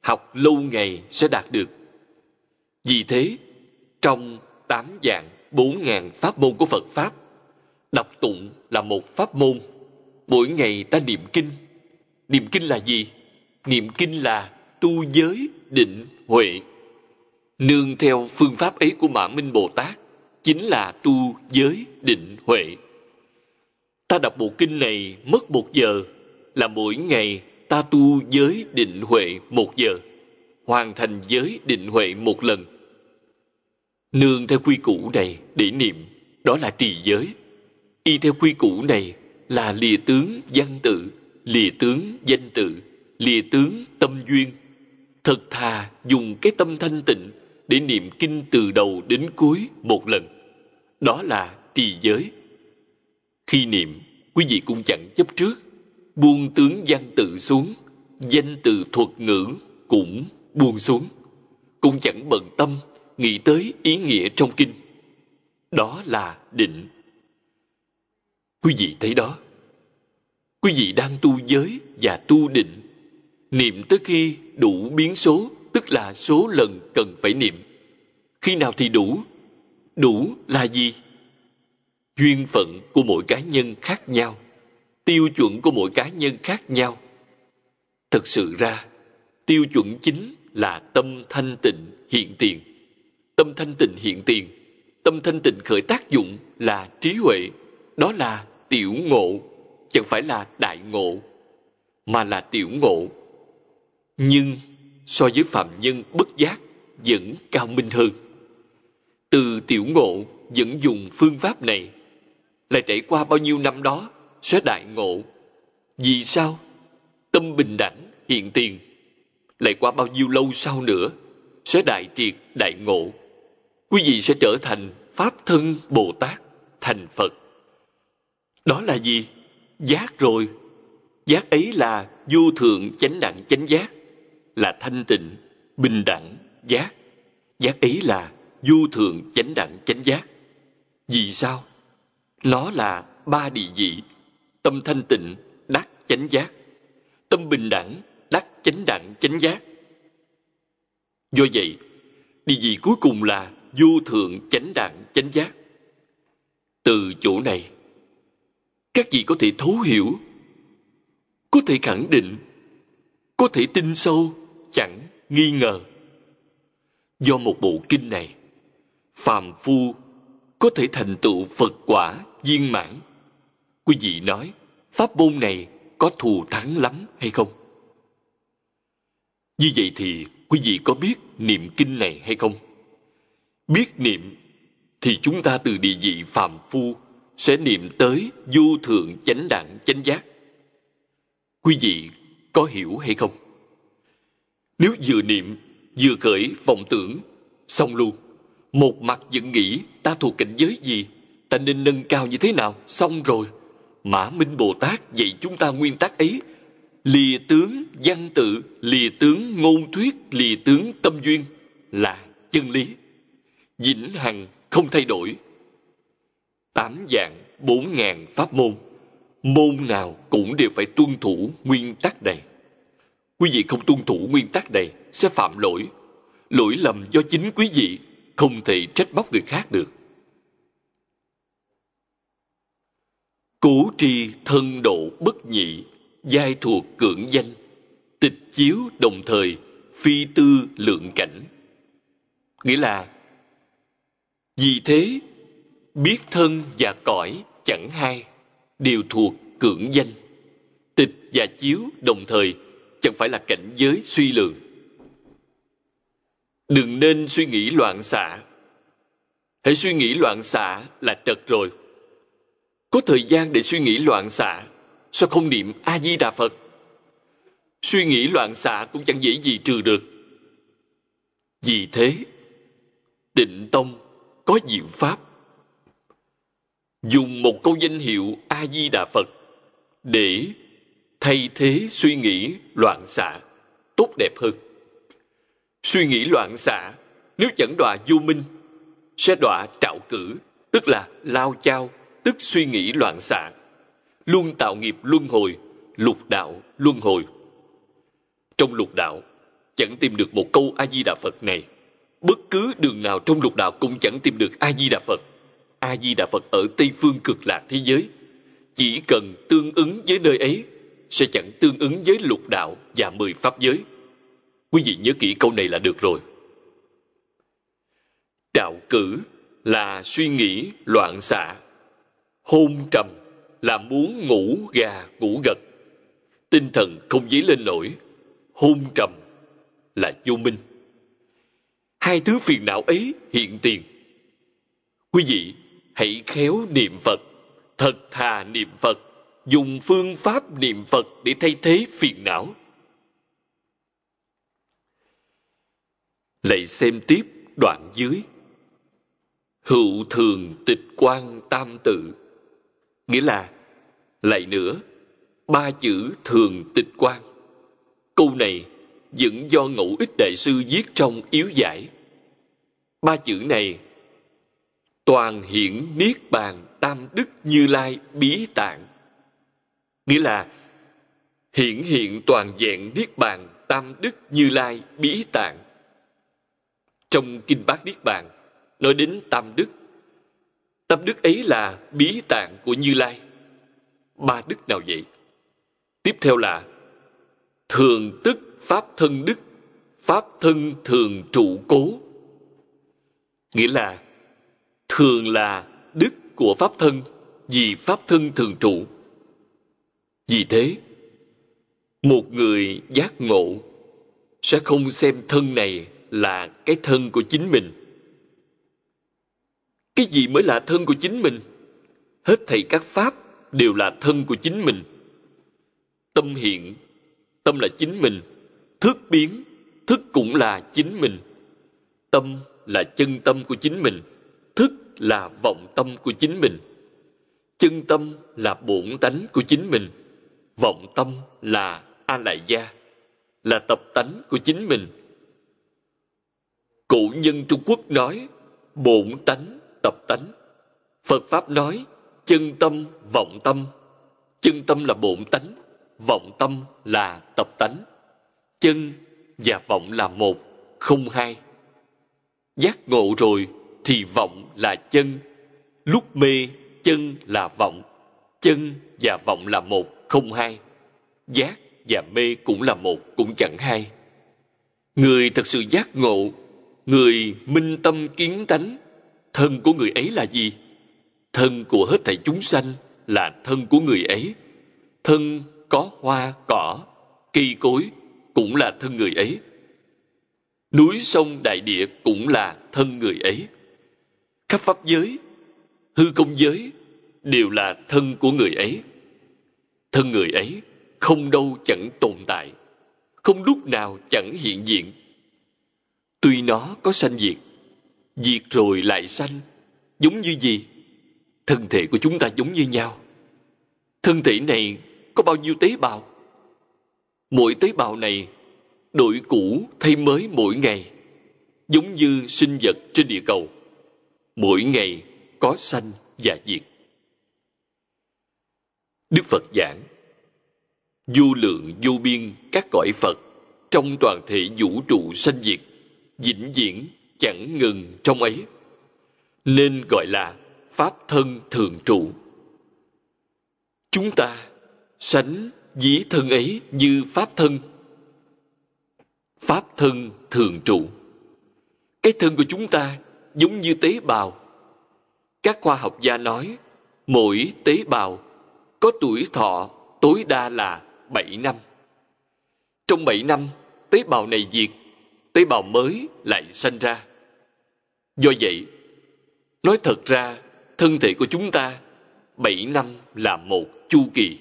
Học lâu ngày sẽ đạt được. Vì thế, trong tám dạng bốn ngàn pháp môn của Phật Pháp, đọc tụng là một pháp môn mỗi ngày ta niệm kinh niệm kinh là gì niệm kinh là tu giới định huệ nương theo phương pháp ấy của mã minh bồ tát chính là tu giới định huệ ta đọc bộ kinh này mất một giờ là mỗi ngày ta tu giới định huệ một giờ hoàn thành giới định huệ một lần nương theo quy củ này để niệm đó là trì giới y theo quy củ này là lìa tướng văn tự, lìa tướng danh tự, lìa tướng tâm duyên. Thật thà dùng cái tâm thanh tịnh để niệm kinh từ đầu đến cuối một lần. Đó là trì giới. Khi niệm, quý vị cũng chẳng chấp trước, buông tướng văn tự xuống, danh từ thuật ngữ cũng buông xuống. Cũng chẳng bận tâm nghĩ tới ý nghĩa trong kinh. Đó là định Quý vị thấy đó, quý vị đang tu giới và tu định. Niệm tới khi đủ biến số, tức là số lần cần phải niệm. Khi nào thì đủ? Đủ là gì? Duyên phận của mỗi cá nhân khác nhau, tiêu chuẩn của mỗi cá nhân khác nhau. Thật sự ra, tiêu chuẩn chính là tâm thanh tịnh hiện tiền. Tâm thanh tịnh hiện tiền, tâm thanh tịnh khởi tác dụng là trí huệ, đó là tiểu ngộ, chẳng phải là đại ngộ, mà là tiểu ngộ. Nhưng so với phạm nhân bất giác vẫn cao minh hơn. Từ tiểu ngộ vẫn dùng phương pháp này, lại trải qua bao nhiêu năm đó sẽ đại ngộ. Vì sao? Tâm bình đẳng hiện tiền, lại qua bao nhiêu lâu sau nữa sẽ đại triệt đại ngộ. Quý vị sẽ trở thành Pháp thân Bồ Tát thành Phật. Đó là gì? Giác rồi. Giác ấy là vô thượng chánh đẳng chánh giác, là thanh tịnh, bình đẳng, giác. Giác ấy là vô thượng chánh đẳng chánh giác. Vì sao? Nó là ba địa vị, tâm thanh tịnh, đắc chánh giác, tâm bình đẳng, đắc chánh đẳng chánh giác. Do vậy, địa vị cuối cùng là vô thượng chánh đẳng chánh giác. Từ chỗ này, các vị có thể thấu hiểu có thể khẳng định có thể tin sâu chẳng nghi ngờ do một bộ kinh này phàm phu có thể thành tựu phật quả viên mãn quý vị nói pháp môn này có thù thắng lắm hay không như vậy thì quý vị có biết niệm kinh này hay không biết niệm thì chúng ta từ địa vị phàm phu sẽ niệm tới vô thượng chánh đẳng chánh giác. Quý vị có hiểu hay không? Nếu vừa niệm, vừa khởi vọng tưởng, xong luôn. Một mặt vẫn nghĩ ta thuộc cảnh giới gì, ta nên nâng cao như thế nào, xong rồi. Mã Minh Bồ Tát dạy chúng ta nguyên tắc ấy. Lìa tướng văn tự, lìa tướng ngôn thuyết, lìa tướng tâm duyên là chân lý. Vĩnh hằng không thay đổi, tám dạng bốn ngàn pháp môn môn nào cũng đều phải tuân thủ nguyên tắc này quý vị không tuân thủ nguyên tắc này sẽ phạm lỗi lỗi lầm do chính quý vị không thể trách móc người khác được cố tri thân độ bất nhị giai thuộc cưỡng danh tịch chiếu đồng thời phi tư lượng cảnh nghĩa là vì thế biết thân và cõi chẳng hai đều thuộc cưỡng danh tịch và chiếu đồng thời chẳng phải là cảnh giới suy lượng đừng nên suy nghĩ loạn xạ hãy suy nghĩ loạn xạ là trật rồi có thời gian để suy nghĩ loạn xạ sao không niệm a di đà phật suy nghĩ loạn xạ cũng chẳng dễ gì trừ được vì thế định tông có diệu pháp dùng một câu danh hiệu a di đà phật để thay thế suy nghĩ loạn xạ tốt đẹp hơn suy nghĩ loạn xạ nếu chẳng đọa vô minh sẽ đọa trạo cử tức là lao chao tức suy nghĩ loạn xạ luôn tạo nghiệp luân hồi lục đạo luân hồi trong lục đạo chẳng tìm được một câu a di đà phật này bất cứ đường nào trong lục đạo cũng chẳng tìm được a di đà phật a di đà phật ở tây phương cực lạc thế giới chỉ cần tương ứng với nơi ấy sẽ chẳng tương ứng với lục đạo và mười pháp giới quý vị nhớ kỹ câu này là được rồi đạo cử là suy nghĩ loạn xạ hôn trầm là muốn ngủ gà ngủ gật tinh thần không dấy lên nổi hôn trầm là vô minh hai thứ phiền não ấy hiện tiền quý vị hãy khéo niệm Phật, thật thà niệm Phật, dùng phương pháp niệm Phật để thay thế phiền não. Lại xem tiếp đoạn dưới. Hữu thường tịch quan tam tự. Nghĩa là, lại nữa, ba chữ thường tịch quan. Câu này vẫn do ngẫu ích đại sư viết trong yếu giải. Ba chữ này toàn hiển niết bàn tam đức như lai bí tạng nghĩa là hiển hiện toàn vẹn niết bàn tam đức như lai bí tạng trong kinh bát niết bàn nói đến tam đức tam đức ấy là bí tạng của như lai ba đức nào vậy tiếp theo là thường tức pháp thân đức pháp thân thường trụ cố nghĩa là thường là đức của pháp thân vì pháp thân thường trụ vì thế một người giác ngộ sẽ không xem thân này là cái thân của chính mình cái gì mới là thân của chính mình hết thầy các pháp đều là thân của chính mình tâm hiện tâm là chính mình thức biến thức cũng là chính mình tâm là chân tâm của chính mình là vọng tâm của chính mình chân tâm là bổn tánh của chính mình vọng tâm là a lại gia là tập tánh của chính mình Cụ nhân trung quốc nói bổn tánh tập tánh phật pháp nói chân tâm vọng tâm chân tâm là bổn tánh vọng tâm là tập tánh chân và vọng là một không hai giác ngộ rồi thì vọng là chân lúc mê chân là vọng chân và vọng là một không hai giác và mê cũng là một cũng chẳng hai người thật sự giác ngộ người minh tâm kiến tánh thân của người ấy là gì thân của hết thảy chúng sanh là thân của người ấy thân có hoa cỏ cây cối cũng là thân người ấy núi sông đại địa cũng là thân người ấy khắp pháp giới hư không giới đều là thân của người ấy thân người ấy không đâu chẳng tồn tại không lúc nào chẳng hiện diện tuy nó có sanh diệt diệt rồi lại sanh giống như gì thân thể của chúng ta giống như nhau thân thể này có bao nhiêu tế bào mỗi tế bào này đổi cũ thay mới mỗi ngày giống như sinh vật trên địa cầu mỗi ngày có sanh và diệt. Đức Phật giảng Vô lượng vô biên các cõi Phật trong toàn thể vũ trụ sanh diệt, vĩnh viễn chẳng ngừng trong ấy. Nên gọi là Pháp thân thường trụ. Chúng ta sánh dĩ thân ấy như Pháp thân. Pháp thân thường trụ. Cái thân của chúng ta giống như tế bào. Các khoa học gia nói, mỗi tế bào có tuổi thọ tối đa là 7 năm. Trong 7 năm, tế bào này diệt, tế bào mới lại sanh ra. Do vậy, nói thật ra, thân thể của chúng ta 7 năm là một chu kỳ.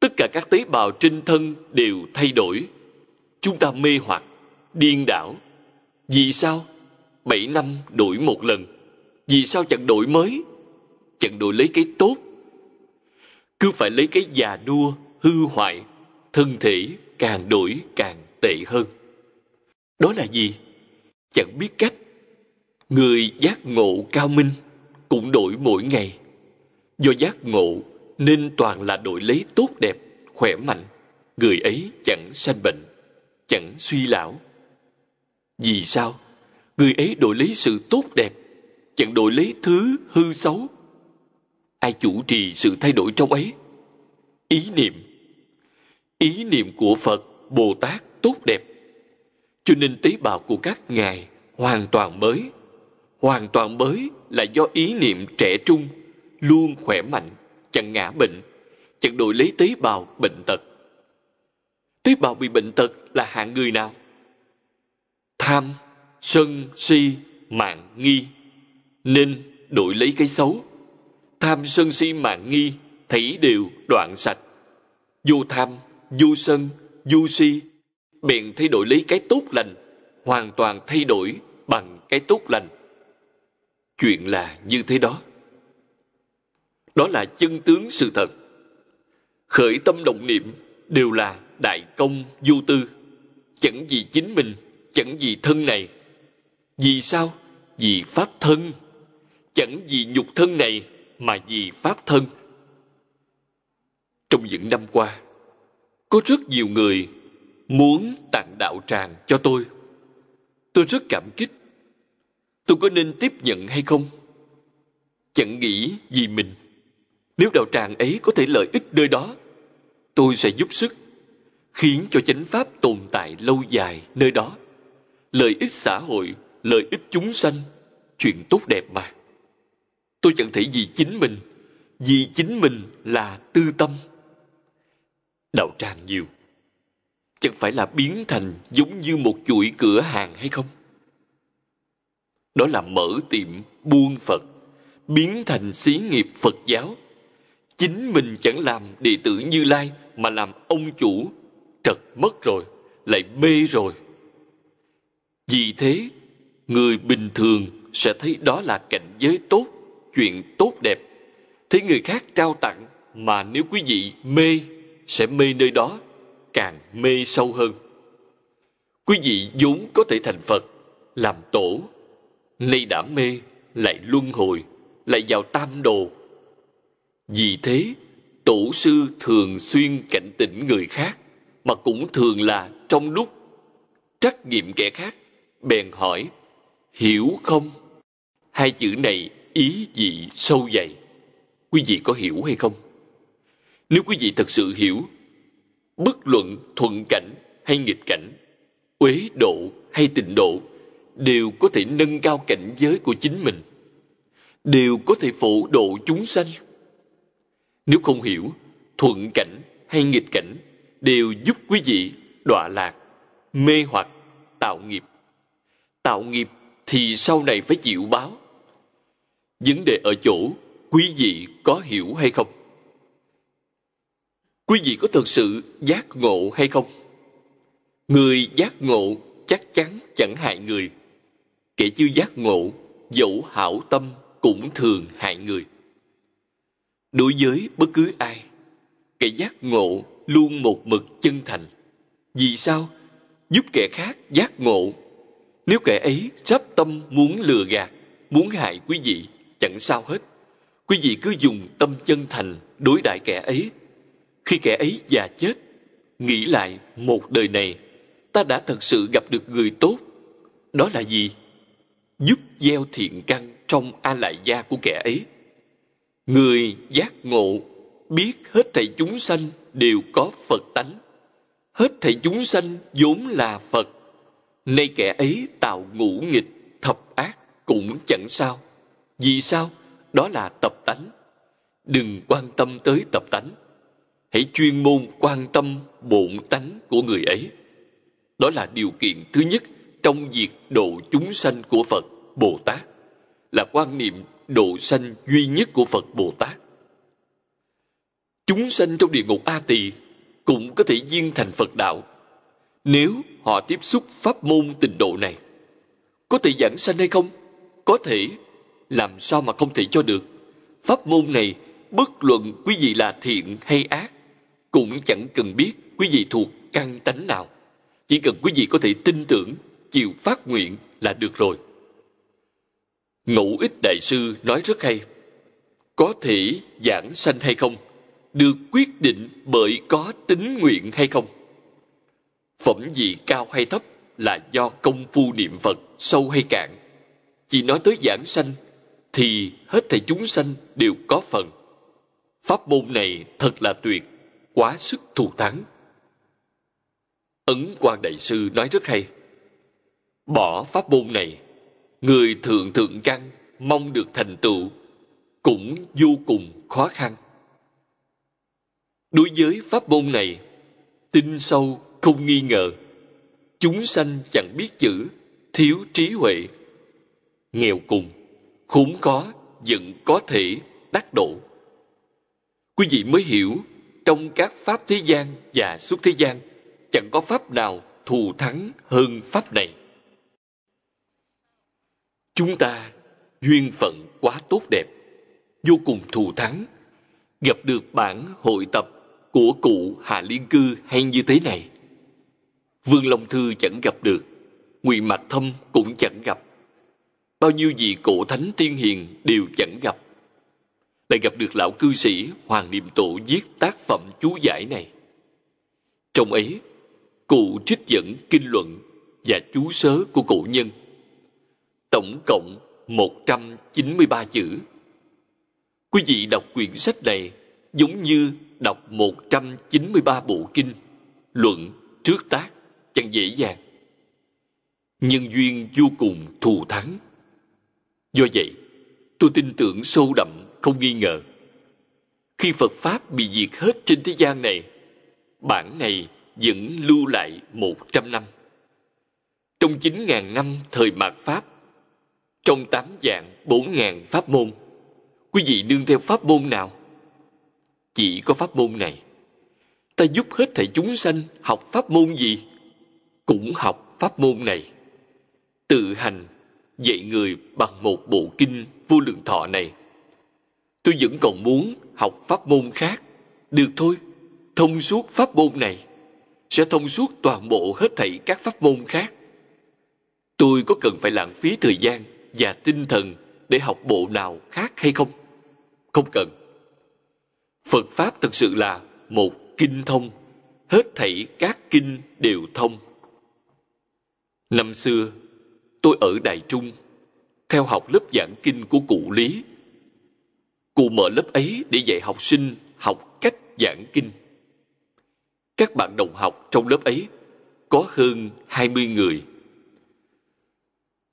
Tất cả các tế bào trên thân đều thay đổi. Chúng ta mê hoặc, điên đảo. Vì sao? bảy năm đổi một lần. Vì sao chẳng đổi mới? Chẳng đổi lấy cái tốt. Cứ phải lấy cái già nua, hư hoại, thân thể càng đổi càng tệ hơn. Đó là gì? Chẳng biết cách. Người giác ngộ cao minh cũng đổi mỗi ngày. Do giác ngộ nên toàn là đổi lấy tốt đẹp, khỏe mạnh. Người ấy chẳng sanh bệnh, chẳng suy lão. Vì sao? người ấy đổi lấy sự tốt đẹp, chẳng đổi lấy thứ hư xấu. Ai chủ trì sự thay đổi trong ấy? Ý niệm. Ý niệm của Phật, Bồ Tát tốt đẹp. Cho nên tế bào của các ngài hoàn toàn mới. Hoàn toàn mới là do ý niệm trẻ trung, luôn khỏe mạnh, chẳng ngã bệnh, chẳng đổi lấy tế bào bệnh tật. Tế bào bị bệnh tật là hạng người nào? Tham, sân si mạng nghi nên đổi lấy cái xấu tham sân si mạng nghi thảy đều đoạn sạch vô tham vô sân vô si bèn thay đổi lấy cái tốt lành hoàn toàn thay đổi bằng cái tốt lành chuyện là như thế đó đó là chân tướng sự thật khởi tâm động niệm đều là đại công vô tư chẳng vì chính mình chẳng vì thân này vì sao? Vì pháp thân. Chẳng vì nhục thân này mà vì pháp thân. Trong những năm qua, có rất nhiều người muốn tặng đạo tràng cho tôi. Tôi rất cảm kích. Tôi có nên tiếp nhận hay không? Chẳng nghĩ vì mình. Nếu đạo tràng ấy có thể lợi ích nơi đó, tôi sẽ giúp sức, khiến cho chánh pháp tồn tại lâu dài nơi đó. Lợi ích xã hội lợi ích chúng sanh, chuyện tốt đẹp mà. Tôi chẳng thể vì chính mình, vì chính mình là tư tâm. Đạo tràng nhiều, chẳng phải là biến thành giống như một chuỗi cửa hàng hay không? Đó là mở tiệm buôn Phật, biến thành xí nghiệp Phật giáo. Chính mình chẳng làm đệ tử Như Lai mà làm ông chủ, trật mất rồi, lại mê rồi. Vì thế, người bình thường sẽ thấy đó là cảnh giới tốt chuyện tốt đẹp thấy người khác trao tặng mà nếu quý vị mê sẽ mê nơi đó càng mê sâu hơn quý vị vốn có thể thành phật làm tổ nay đã mê lại luân hồi lại vào tam đồ vì thế tổ sư thường xuyên cảnh tỉnh người khác mà cũng thường là trong lúc trắc nghiệm kẻ khác bèn hỏi Hiểu không? Hai chữ này ý gì sâu dày. Quý vị có hiểu hay không? Nếu quý vị thật sự hiểu, bất luận thuận cảnh hay nghịch cảnh, uế độ hay tịnh độ, đều có thể nâng cao cảnh giới của chính mình, đều có thể phổ độ chúng sanh. Nếu không hiểu, thuận cảnh hay nghịch cảnh đều giúp quý vị đọa lạc, mê hoặc, tạo nghiệp. Tạo nghiệp thì sau này phải chịu báo. Vấn đề ở chỗ, quý vị có hiểu hay không? Quý vị có thật sự giác ngộ hay không? Người giác ngộ chắc chắn chẳng hại người. Kẻ chưa giác ngộ, dẫu hảo tâm cũng thường hại người. Đối với bất cứ ai, kẻ giác ngộ luôn một mực chân thành. Vì sao? Giúp kẻ khác giác ngộ nếu kẻ ấy ráp tâm muốn lừa gạt, muốn hại quý vị, chẳng sao hết. Quý vị cứ dùng tâm chân thành đối đại kẻ ấy. Khi kẻ ấy già chết, nghĩ lại một đời này, ta đã thật sự gặp được người tốt. Đó là gì? Giúp gieo thiện căn trong a lại gia của kẻ ấy. Người giác ngộ, biết hết thảy chúng sanh đều có Phật tánh. Hết thảy chúng sanh vốn là Phật Nay kẻ ấy tạo ngũ nghịch, thập ác cũng chẳng sao. Vì sao? Đó là tập tánh. Đừng quan tâm tới tập tánh. Hãy chuyên môn quan tâm bộn tánh của người ấy. Đó là điều kiện thứ nhất trong việc độ chúng sanh của Phật Bồ Tát là quan niệm độ sanh duy nhất của Phật Bồ Tát. Chúng sanh trong địa ngục A Tỳ cũng có thể viên thành Phật đạo nếu họ tiếp xúc pháp môn tình độ này, có thể giảng sanh hay không? Có thể. Làm sao mà không thể cho được? Pháp môn này, bất luận quý vị là thiện hay ác, cũng chẳng cần biết quý vị thuộc căn tánh nào. Chỉ cần quý vị có thể tin tưởng, chịu phát nguyện là được rồi. Ngẫu ích đại sư nói rất hay. Có thể giảng sanh hay không, được quyết định bởi có tính nguyện hay không phẩm gì cao hay thấp là do công phu niệm Phật sâu hay cạn. Chỉ nói tới giảng sanh, thì hết thảy chúng sanh đều có phần. Pháp môn này thật là tuyệt, quá sức thù thắng. Ấn quang Đại Sư nói rất hay. Bỏ pháp môn này, người thượng thượng căn mong được thành tựu cũng vô cùng khó khăn. Đối với pháp môn này, tin sâu không nghi ngờ chúng sanh chẳng biết chữ thiếu trí huệ nghèo cùng khốn khó vẫn có thể đắc độ quý vị mới hiểu trong các pháp thế gian và suốt thế gian chẳng có pháp nào thù thắng hơn pháp này chúng ta duyên phận quá tốt đẹp vô cùng thù thắng gặp được bản hội tập của cụ hà liên cư hay như thế này Vương Long Thư chẳng gặp được, Ngụy Mạc Thâm cũng chẳng gặp. Bao nhiêu vị cổ thánh tiên hiền đều chẳng gặp. Lại gặp được lão cư sĩ Hoàng Niệm Tổ viết tác phẩm chú giải này. Trong ấy, cụ trích dẫn kinh luận và chú sớ của cổ nhân. Tổng cộng 193 chữ. Quý vị đọc quyển sách này giống như đọc 193 bộ kinh, luận, trước tác chẳng dễ dàng nhân duyên vô cùng thù thắng do vậy tôi tin tưởng sâu đậm không nghi ngờ khi phật pháp bị diệt hết trên thế gian này bản này vẫn lưu lại một trăm năm trong chín ngàn năm thời mạt pháp trong tám dạng bốn ngàn pháp môn quý vị nương theo pháp môn nào chỉ có pháp môn này ta giúp hết thầy chúng sanh học pháp môn gì cũng học pháp môn này. Tự hành, dạy người bằng một bộ kinh vô lượng thọ này. Tôi vẫn còn muốn học pháp môn khác. Được thôi, thông suốt pháp môn này, sẽ thông suốt toàn bộ hết thảy các pháp môn khác. Tôi có cần phải lãng phí thời gian và tinh thần để học bộ nào khác hay không? Không cần. Phật Pháp thật sự là một kinh thông. Hết thảy các kinh đều thông. Năm xưa, tôi ở Đài Trung, theo học lớp giảng kinh của cụ Lý. Cụ mở lớp ấy để dạy học sinh học cách giảng kinh. Các bạn đồng học trong lớp ấy có hơn 20 người.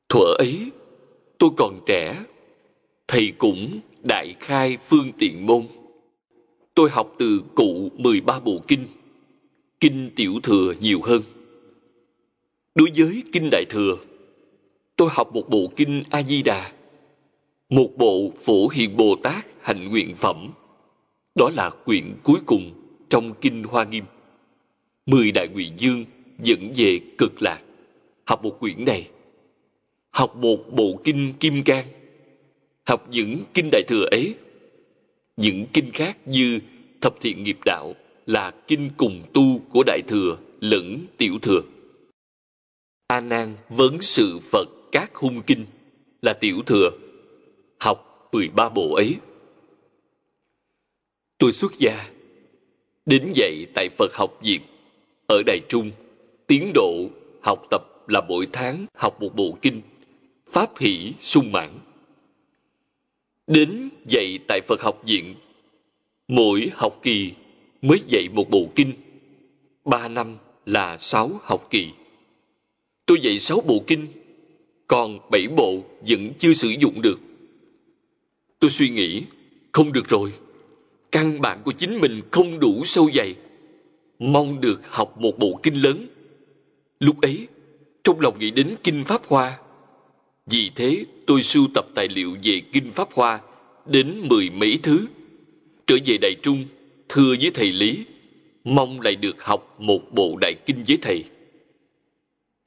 Thuở ấy, tôi còn trẻ, thầy cũng đại khai phương tiện môn. Tôi học từ cụ 13 bộ kinh, kinh tiểu thừa nhiều hơn Đối với Kinh Đại Thừa, tôi học một bộ Kinh A-di-đà, một bộ Phổ Hiền Bồ Tát Hành Nguyện Phẩm. Đó là quyển cuối cùng trong Kinh Hoa Nghiêm. Mười Đại Nguyện Dương dẫn về cực lạc. Học một quyển này. Học một bộ Kinh Kim Cang. Học những Kinh Đại Thừa ấy. Những Kinh khác như Thập Thiện Nghiệp Đạo là Kinh cùng tu của Đại Thừa lẫn Tiểu Thừa. A Nan vấn sự Phật các hung kinh là tiểu thừa, học 13 bộ ấy. Tôi xuất gia, đến dạy tại Phật học viện ở Đài Trung, tiến độ học tập là mỗi tháng học một bộ kinh, pháp hỷ sung mãn. Đến dạy tại Phật học viện, mỗi học kỳ mới dạy một bộ kinh, ba năm là sáu học kỳ tôi dạy sáu bộ kinh, còn bảy bộ vẫn chưa sử dụng được. Tôi suy nghĩ, không được rồi. Căn bản của chính mình không đủ sâu dày. Mong được học một bộ kinh lớn. Lúc ấy, trong lòng nghĩ đến Kinh Pháp Hoa. Vì thế, tôi sưu tập tài liệu về Kinh Pháp Hoa đến mười mấy thứ. Trở về Đại Trung, thưa với thầy Lý, mong lại được học một bộ đại kinh với thầy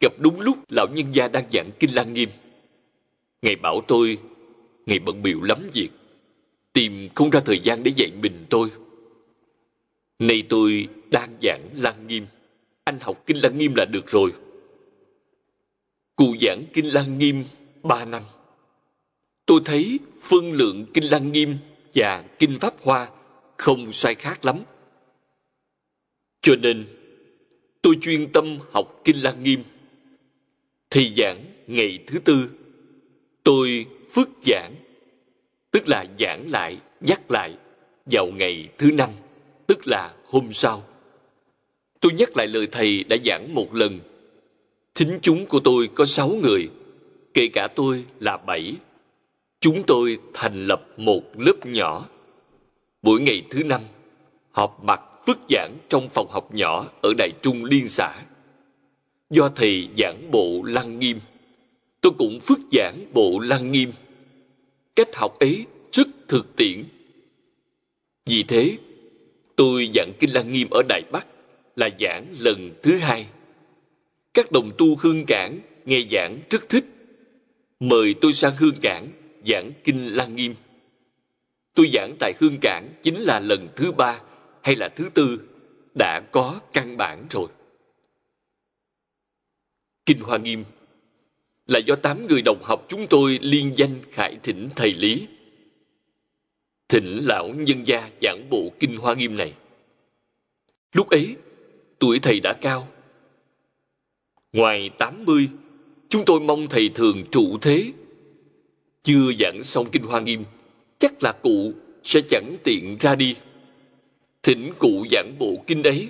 gặp đúng lúc lão nhân gia đang giảng kinh lăng nghiêm. Ngài bảo tôi, Ngài bận biểu lắm việc, tìm không ra thời gian để dạy mình tôi. Nay tôi đang giảng lăng nghiêm, anh học kinh lăng nghiêm là được rồi. Cụ giảng kinh lăng nghiêm ba năm. Tôi thấy phân lượng kinh lăng nghiêm và kinh pháp hoa không sai khác lắm. Cho nên, tôi chuyên tâm học kinh lăng nghiêm thì giảng ngày thứ tư, tôi phước giảng, tức là giảng lại, nhắc lại, vào ngày thứ năm, tức là hôm sau. Tôi nhắc lại lời thầy đã giảng một lần. Thính chúng của tôi có sáu người, kể cả tôi là bảy. Chúng tôi thành lập một lớp nhỏ. Mỗi ngày thứ năm, họp mặt phức giảng trong phòng học nhỏ ở Đài Trung Liên xã do thầy giảng bộ lăng nghiêm tôi cũng phức giảng bộ lăng nghiêm cách học ấy rất thực tiễn vì thế tôi giảng kinh lăng nghiêm ở đài bắc là giảng lần thứ hai các đồng tu hương cảng nghe giảng rất thích mời tôi sang hương cảng giảng kinh lăng nghiêm tôi giảng tại hương cảng chính là lần thứ ba hay là thứ tư đã có căn bản rồi Kinh Hoa Nghiêm là do tám người đồng học chúng tôi liên danh khải thỉnh thầy Lý. Thỉnh lão nhân gia giảng bộ Kinh Hoa Nghiêm này. Lúc ấy, tuổi thầy đã cao. Ngoài tám mươi, chúng tôi mong thầy thường trụ thế. Chưa giảng xong Kinh Hoa Nghiêm, chắc là cụ sẽ chẳng tiện ra đi. Thỉnh cụ giảng bộ kinh ấy,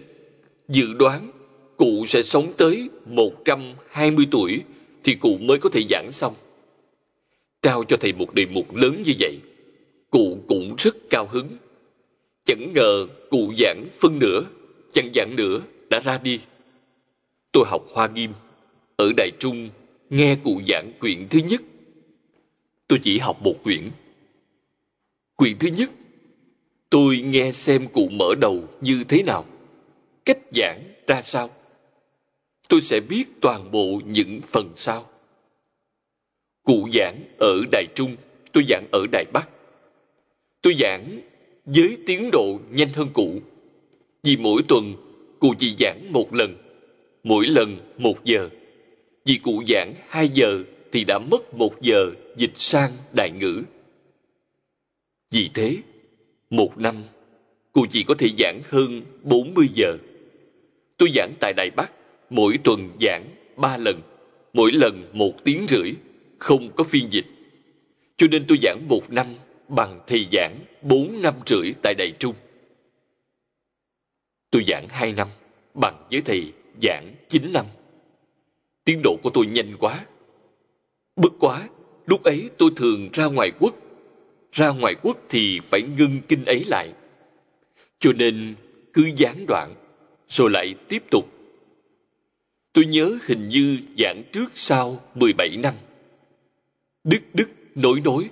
dự đoán cụ sẽ sống tới 120 tuổi thì cụ mới có thể giảng xong. Trao cho thầy một đề mục lớn như vậy, cụ cũng rất cao hứng. Chẳng ngờ cụ giảng phân nửa, chẳng giảng nữa đã ra đi. Tôi học Hoa Nghiêm, ở đài Trung nghe cụ giảng quyển thứ nhất. Tôi chỉ học một quyển. Quyển thứ nhất, tôi nghe xem cụ mở đầu như thế nào, cách giảng ra sao tôi sẽ biết toàn bộ những phần sau. Cụ giảng ở Đài Trung, tôi giảng ở Đài Bắc. Tôi giảng với tiến độ nhanh hơn cụ. Vì mỗi tuần, cụ chỉ giảng một lần, mỗi lần một giờ. Vì cụ giảng hai giờ thì đã mất một giờ dịch sang đại ngữ. Vì thế, một năm, cụ chỉ có thể giảng hơn 40 giờ. Tôi giảng tại Đài Bắc, mỗi tuần giảng ba lần, mỗi lần một tiếng rưỡi, không có phiên dịch. Cho nên tôi giảng một năm bằng thầy giảng bốn năm rưỡi tại Đại Trung. Tôi giảng hai năm, bằng với thầy giảng chín năm. Tiến độ của tôi nhanh quá. bất quá, lúc ấy tôi thường ra ngoài quốc. Ra ngoài quốc thì phải ngưng kinh ấy lại. Cho nên cứ gián đoạn, rồi lại tiếp tục Tôi nhớ hình như giảng trước sau 17 năm. Đức đức nối nối.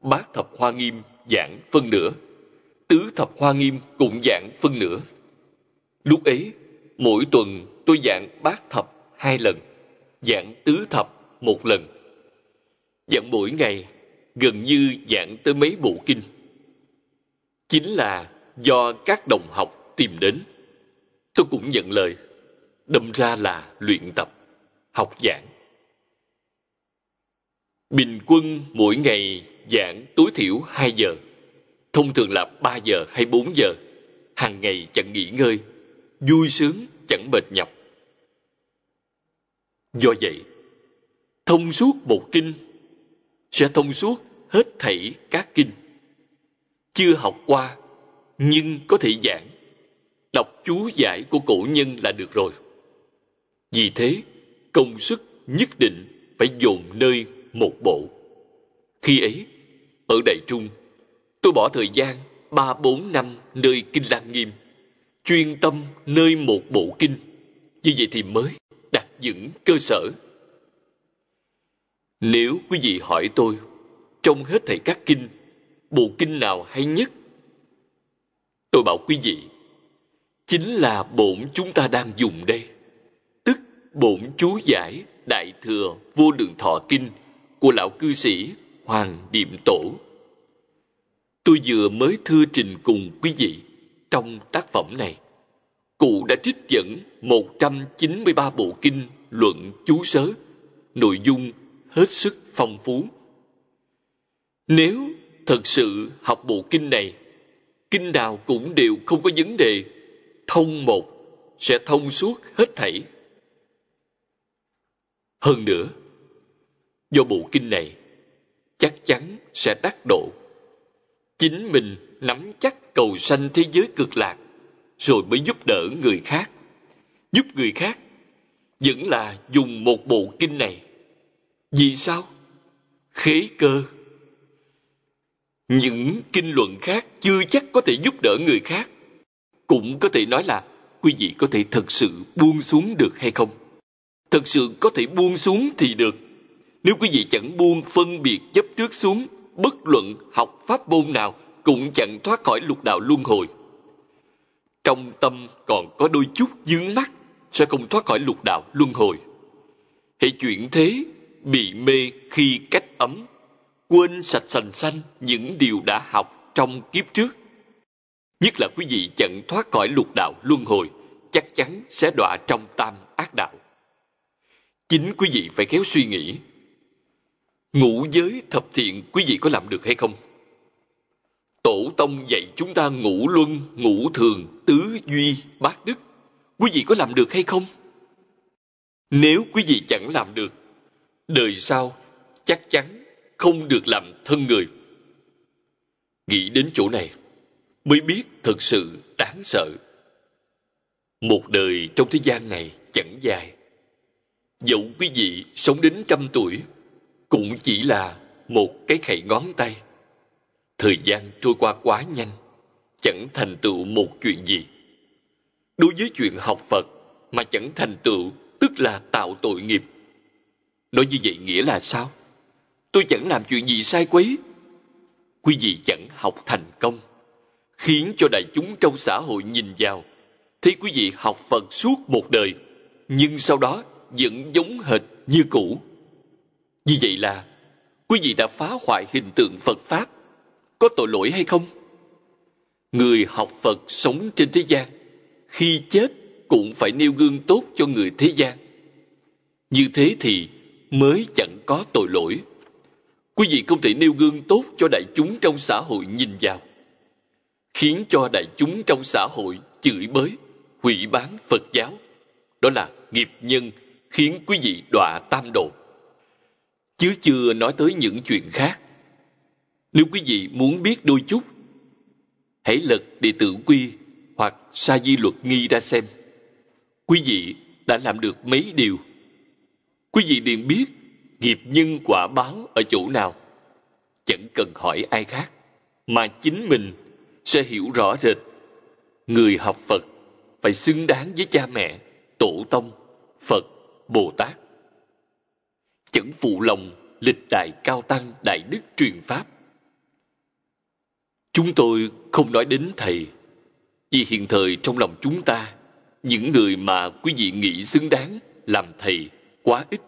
Bác Thập khoa Nghiêm giảng phân nửa. Tứ Thập khoa Nghiêm cũng giảng phân nửa. Lúc ấy, mỗi tuần tôi giảng bát thập hai lần, giảng tứ thập một lần. Giảng mỗi ngày, gần như giảng tới mấy bộ kinh. Chính là do các đồng học tìm đến. Tôi cũng nhận lời đâm ra là luyện tập, học giảng. Bình quân mỗi ngày giảng tối thiểu 2 giờ, thông thường là 3 giờ hay 4 giờ, hàng ngày chẳng nghỉ ngơi, vui sướng chẳng mệt nhọc. Do vậy, thông suốt một kinh sẽ thông suốt hết thảy các kinh. Chưa học qua, nhưng có thể giảng. Đọc chú giải của cổ nhân là được rồi. Vì thế, công sức nhất định phải dồn nơi một bộ. Khi ấy, ở Đại Trung, tôi bỏ thời gian 3-4 năm nơi Kinh Lăng Nghiêm, chuyên tâm nơi một bộ kinh. Như vậy thì mới đặt vững cơ sở. Nếu quý vị hỏi tôi, trong hết thầy các kinh, bộ kinh nào hay nhất? Tôi bảo quý vị, chính là bổn chúng ta đang dùng đây bổn chú giải đại thừa vô đường thọ kinh của lão cư sĩ hoàng niệm tổ tôi vừa mới thư trình cùng quý vị trong tác phẩm này cụ đã trích dẫn 193 bộ kinh luận chú sớ nội dung hết sức phong phú nếu thật sự học bộ kinh này kinh nào cũng đều không có vấn đề thông một sẽ thông suốt hết thảy hơn nữa, do bộ kinh này, chắc chắn sẽ đắc độ. Chính mình nắm chắc cầu sanh thế giới cực lạc, rồi mới giúp đỡ người khác. Giúp người khác vẫn là dùng một bộ kinh này. Vì sao? Khế cơ. Những kinh luận khác chưa chắc có thể giúp đỡ người khác. Cũng có thể nói là quý vị có thể thật sự buông xuống được hay không? Thật sự có thể buông xuống thì được. Nếu quý vị chẳng buông phân biệt chấp trước xuống, bất luận học pháp môn nào cũng chẳng thoát khỏi lục đạo luân hồi. Trong tâm còn có đôi chút dướng mắt sẽ không thoát khỏi lục đạo luân hồi. Hãy chuyển thế, bị mê khi cách ấm, quên sạch sành xanh những điều đã học trong kiếp trước. Nhất là quý vị chẳng thoát khỏi lục đạo luân hồi, chắc chắn sẽ đọa trong tam ác đạo. Chính quý vị phải khéo suy nghĩ. Ngũ giới thập thiện quý vị có làm được hay không? Tổ tông dạy chúng ta ngũ luân, ngũ thường, tứ duy, bát đức. Quý vị có làm được hay không? Nếu quý vị chẳng làm được, đời sau chắc chắn không được làm thân người. Nghĩ đến chỗ này, mới biết thật sự đáng sợ. Một đời trong thế gian này chẳng dài dẫu quý vị sống đến trăm tuổi cũng chỉ là một cái khẩy ngón tay thời gian trôi qua quá nhanh chẳng thành tựu một chuyện gì đối với chuyện học phật mà chẳng thành tựu tức là tạo tội nghiệp nói như vậy nghĩa là sao tôi chẳng làm chuyện gì sai quấy quý vị chẳng học thành công khiến cho đại chúng trong xã hội nhìn vào thấy quý vị học phật suốt một đời nhưng sau đó vẫn giống hệt như cũ. Như vậy là, quý vị đã phá hoại hình tượng Phật Pháp. Có tội lỗi hay không? Người học Phật sống trên thế gian, khi chết cũng phải nêu gương tốt cho người thế gian. Như thế thì mới chẳng có tội lỗi. Quý vị không thể nêu gương tốt cho đại chúng trong xã hội nhìn vào, khiến cho đại chúng trong xã hội chửi bới, hủy bán Phật giáo. Đó là nghiệp nhân khiến quý vị đọa tam độ chứ chưa nói tới những chuyện khác nếu quý vị muốn biết đôi chút hãy lật đệ tử quy hoặc sa di luật nghi ra xem quý vị đã làm được mấy điều quý vị liền biết nghiệp nhân quả báo ở chỗ nào chẳng cần hỏi ai khác mà chính mình sẽ hiểu rõ rệt người học phật phải xứng đáng với cha mẹ tổ tông phật Bồ Tát. Chẩn phụ lòng lịch đại cao tăng đại đức truyền pháp. Chúng tôi không nói đến thầy, vì hiện thời trong lòng chúng ta, những người mà quý vị nghĩ xứng đáng làm thầy quá ít.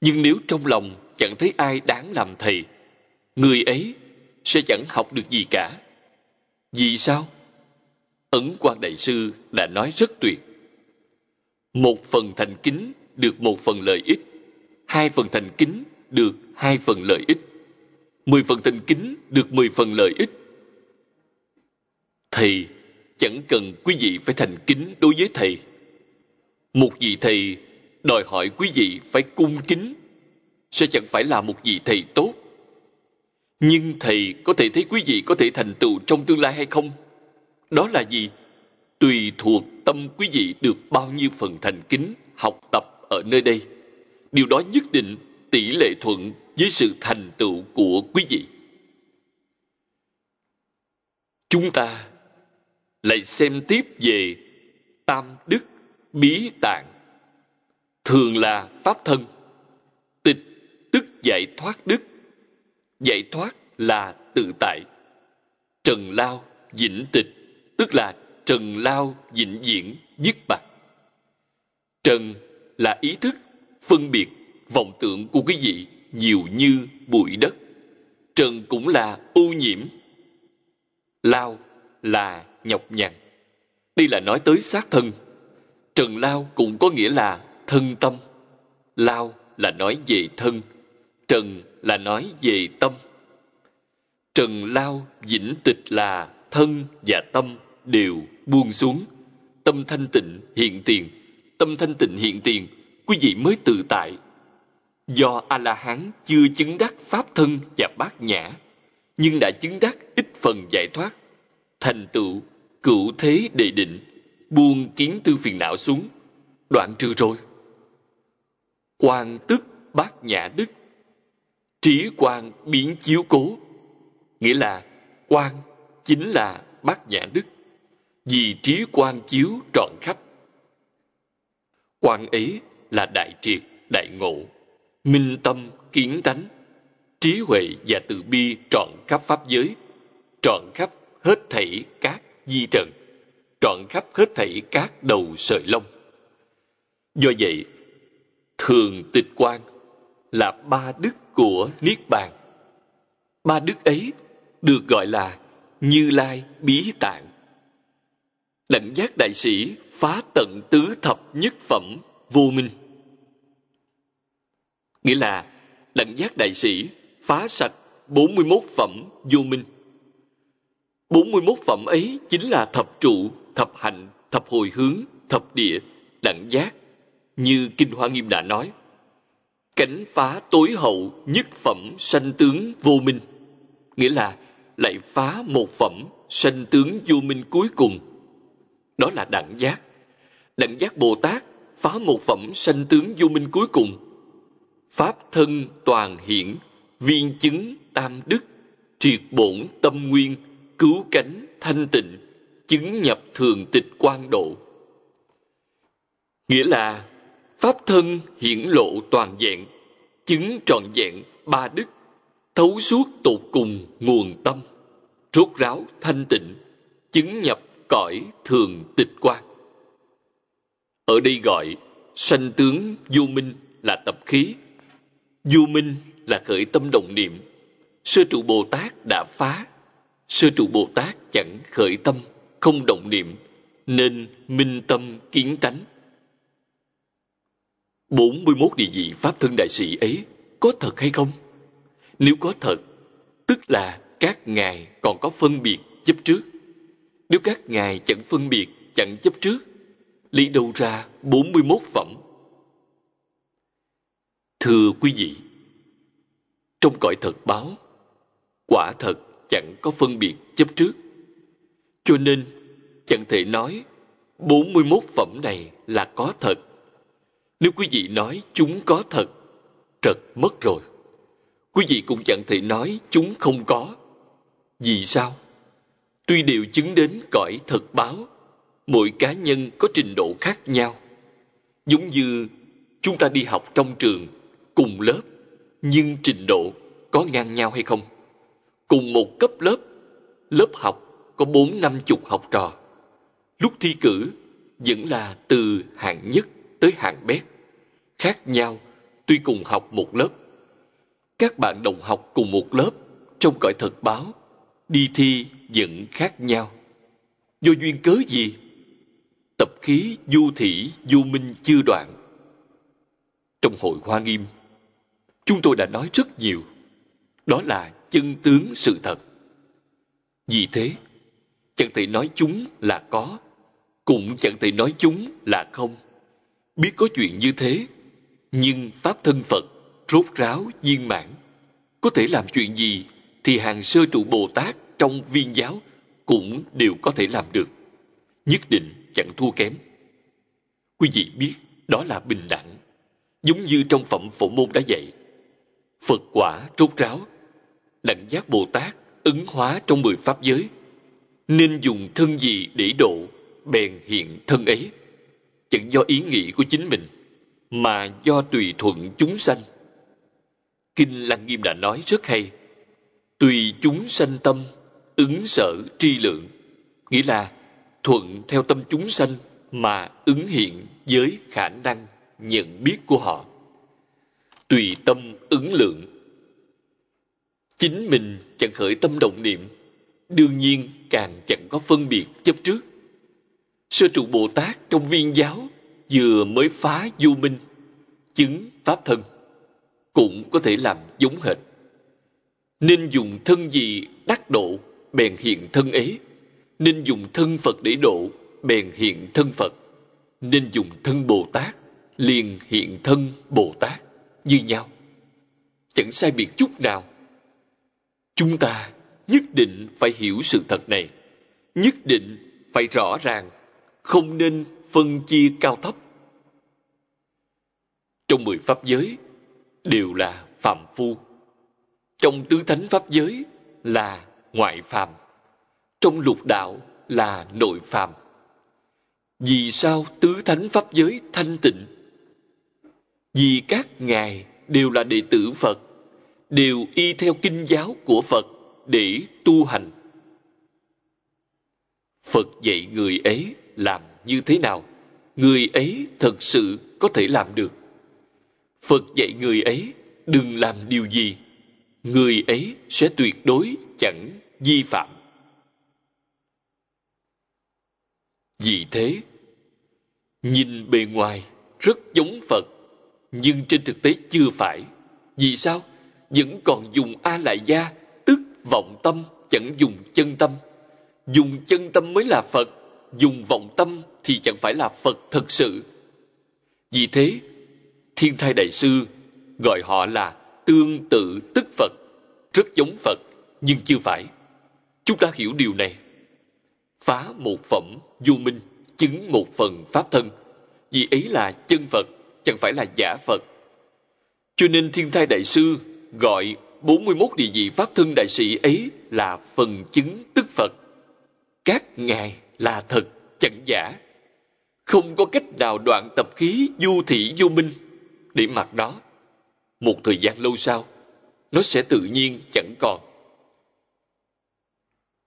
Nhưng nếu trong lòng chẳng thấy ai đáng làm thầy, người ấy sẽ chẳng học được gì cả. Vì sao? Ấn Quang đại sư đã nói rất tuyệt một phần thành kính được một phần lợi ích. Hai phần thành kính được hai phần lợi ích. Mười phần thành kính được mười phần lợi ích. Thầy, chẳng cần quý vị phải thành kính đối với thầy. Một vị thầy đòi hỏi quý vị phải cung kính sẽ chẳng phải là một vị thầy tốt. Nhưng thầy có thể thấy quý vị có thể thành tựu trong tương lai hay không? Đó là gì? tùy thuộc tâm quý vị được bao nhiêu phần thành kính học tập ở nơi đây. Điều đó nhất định tỷ lệ thuận với sự thành tựu của quý vị. Chúng ta lại xem tiếp về tam đức bí tạng thường là pháp thân tịch tức giải thoát đức giải thoát là tự tại trần lao vĩnh tịch tức là trần lao vĩnh viễn dứt bạc trần là ý thức phân biệt vọng tưởng của cái gì nhiều như bụi đất trần cũng là ô nhiễm lao là nhọc nhằn đây là nói tới xác thân trần lao cũng có nghĩa là thân tâm lao là nói về thân trần là nói về tâm trần lao vĩnh tịch là thân và tâm đều buông xuống. Tâm thanh tịnh hiện tiền, tâm thanh tịnh hiện tiền, quý vị mới tự tại. Do A-la-hán chưa chứng đắc pháp thân và bát nhã, nhưng đã chứng đắc ít phần giải thoát, thành tựu, cửu thế đề định, buông kiến tư phiền não xuống, đoạn trừ rồi. Quan tức bát nhã đức, trí quan biến chiếu cố, nghĩa là quan chính là bát nhã đức vì trí quan chiếu trọn khắp. Quan ấy là đại triệt, đại ngộ, minh tâm, kiến tánh, trí huệ và từ bi trọn khắp pháp giới, trọn khắp hết thảy các di trần, trọn khắp hết thảy các đầu sợi lông. Do vậy, thường tịch quan là ba đức của Niết Bàn. Ba đức ấy được gọi là Như Lai Bí Tạng Đảnh giác đại sĩ phá tận tứ thập nhất phẩm vô minh. Nghĩa là đảnh giác đại sĩ phá sạch 41 phẩm vô minh. 41 phẩm ấy chính là thập trụ, thập hạnh, thập hồi hướng, thập địa, đẳng giác. Như Kinh Hoa Nghiêm đã nói, cánh phá tối hậu nhất phẩm sanh tướng vô minh. Nghĩa là lại phá một phẩm sanh tướng vô minh cuối cùng đó là đẳng giác. Đẳng giác Bồ Tát phá một phẩm sanh tướng vô minh cuối cùng. Pháp thân toàn hiển, viên chứng tam đức, triệt bổn tâm nguyên, cứu cánh thanh tịnh, chứng nhập thường tịch quan độ. Nghĩa là pháp thân hiển lộ toàn vẹn, chứng trọn vẹn ba đức, thấu suốt tột cùng nguồn tâm, rốt ráo thanh tịnh, chứng nhập cõi thường tịch quan. Ở đây gọi sanh tướng vô minh là tập khí, vô minh là khởi tâm động niệm. Sơ trụ Bồ Tát đã phá, sơ trụ Bồ Tát chẳng khởi tâm, không động niệm, nên minh tâm kiến tánh. 41 địa vị Pháp thân đại sĩ ấy có thật hay không? Nếu có thật, tức là các ngài còn có phân biệt chấp trước nếu các ngài chẳng phân biệt, chẳng chấp trước, lấy đâu ra 41 phẩm? Thưa quý vị, trong cõi thật báo, quả thật chẳng có phân biệt chấp trước. Cho nên, chẳng thể nói 41 phẩm này là có thật. Nếu quý vị nói chúng có thật, trật mất rồi. Quý vị cũng chẳng thể nói chúng không có. Vì sao? tuy đều chứng đến cõi thật báo mỗi cá nhân có trình độ khác nhau giống như chúng ta đi học trong trường cùng lớp nhưng trình độ có ngang nhau hay không cùng một cấp lớp lớp học có bốn năm chục học trò lúc thi cử vẫn là từ hạng nhất tới hạng bét khác nhau tuy cùng học một lớp các bạn đồng học cùng một lớp trong cõi thật báo đi thi vẫn khác nhau. do duyên cớ gì? Tập khí du thị du minh chưa đoạn. Trong hội Hoa Nghiêm, chúng tôi đã nói rất nhiều. Đó là chân tướng sự thật. Vì thế, chẳng thể nói chúng là có, cũng chẳng thể nói chúng là không. Biết có chuyện như thế, nhưng Pháp thân Phật rốt ráo viên mãn. Có thể làm chuyện gì thì hàng sơ trụ Bồ Tát trong viên giáo cũng đều có thể làm được. Nhất định chẳng thua kém. Quý vị biết đó là bình đẳng. Giống như trong phẩm phổ môn đã dạy. Phật quả rốt ráo. Đẳng giác Bồ Tát ứng hóa trong mười pháp giới. Nên dùng thân gì để độ, bèn hiện thân ấy. Chẳng do ý nghĩ của chính mình, mà do tùy thuận chúng sanh. Kinh Lăng Nghiêm đã nói rất hay. Tùy chúng sanh tâm ứng sở tri lượng nghĩa là thuận theo tâm chúng sanh mà ứng hiện với khả năng nhận biết của họ tùy tâm ứng lượng chính mình chẳng khởi tâm động niệm đương nhiên càng chẳng có phân biệt chấp trước sơ trụ bồ tát trong viên giáo vừa mới phá du minh chứng pháp thân cũng có thể làm giống hệt nên dùng thân gì đắc độ bèn hiện thân ấy nên dùng thân phật để độ bèn hiện thân phật nên dùng thân bồ tát liền hiện thân bồ tát như nhau chẳng sai biệt chút nào chúng ta nhất định phải hiểu sự thật này nhất định phải rõ ràng không nên phân chia cao thấp trong mười pháp giới đều là phạm phu trong tứ thánh pháp giới là ngoại phàm. Trong lục đạo là nội phàm. Vì sao tứ thánh pháp giới thanh tịnh? Vì các ngài đều là đệ tử Phật, đều y theo kinh giáo của Phật để tu hành. Phật dạy người ấy làm như thế nào? Người ấy thật sự có thể làm được. Phật dạy người ấy đừng làm điều gì người ấy sẽ tuyệt đối chẳng vi phạm vì thế nhìn bề ngoài rất giống phật nhưng trên thực tế chưa phải vì sao vẫn còn dùng a lại gia tức vọng tâm chẳng dùng chân tâm dùng chân tâm mới là phật dùng vọng tâm thì chẳng phải là phật thật sự vì thế thiên thai đại sư gọi họ là tương tự tức Phật, rất giống Phật nhưng chưa phải. Chúng ta hiểu điều này. Phá một phẩm vô minh, chứng một phần pháp thân, vì ấy là chân Phật, chẳng phải là giả Phật. Cho nên Thiên Thai Đại Sư gọi 41 địa vị pháp thân đại sĩ ấy là phần chứng tức Phật. Các ngài là thật, chẳng giả. Không có cách nào đoạn tập khí du thị vô minh để mặc đó một thời gian lâu sau nó sẽ tự nhiên chẳng còn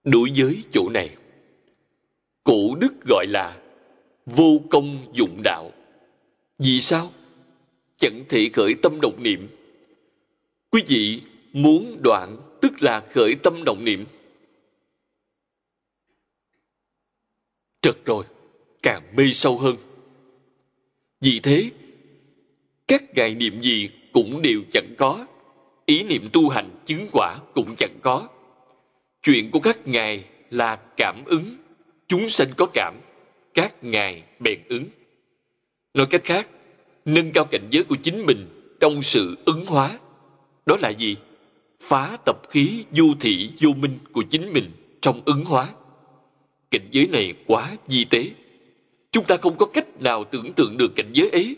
đối với chỗ này cổ đức gọi là vô công dụng đạo vì sao chẳng thể khởi tâm động niệm quý vị muốn đoạn tức là khởi tâm động niệm trật rồi càng mê sâu hơn vì thế các ngài niệm gì cũng đều chẳng có. Ý niệm tu hành chứng quả cũng chẳng có. Chuyện của các ngài là cảm ứng. Chúng sanh có cảm, các ngài bèn ứng. Nói cách khác, nâng cao cảnh giới của chính mình trong sự ứng hóa. Đó là gì? Phá tập khí vô thị vô minh của chính mình trong ứng hóa. Cảnh giới này quá di tế. Chúng ta không có cách nào tưởng tượng được cảnh giới ấy.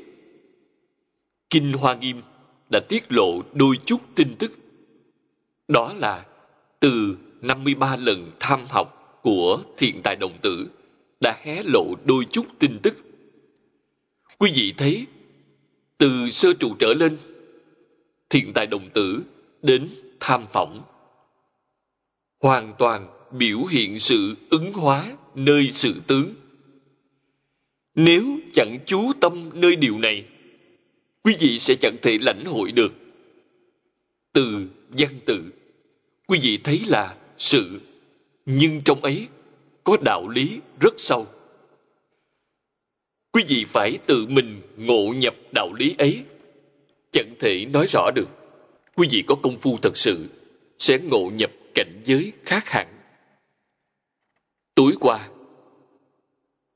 Kinh Hoa Nghiêm đã tiết lộ đôi chút tin tức. Đó là từ 53 lần tham học của thiện tài đồng tử đã hé lộ đôi chút tin tức. Quý vị thấy, từ sơ trụ trở lên, thiện tài đồng tử đến tham phỏng. Hoàn toàn biểu hiện sự ứng hóa nơi sự tướng. Nếu chẳng chú tâm nơi điều này, quý vị sẽ chẳng thể lãnh hội được. Từ văn tự, quý vị thấy là sự, nhưng trong ấy có đạo lý rất sâu. Quý vị phải tự mình ngộ nhập đạo lý ấy, chẳng thể nói rõ được. Quý vị có công phu thật sự, sẽ ngộ nhập cảnh giới khác hẳn. Tối qua,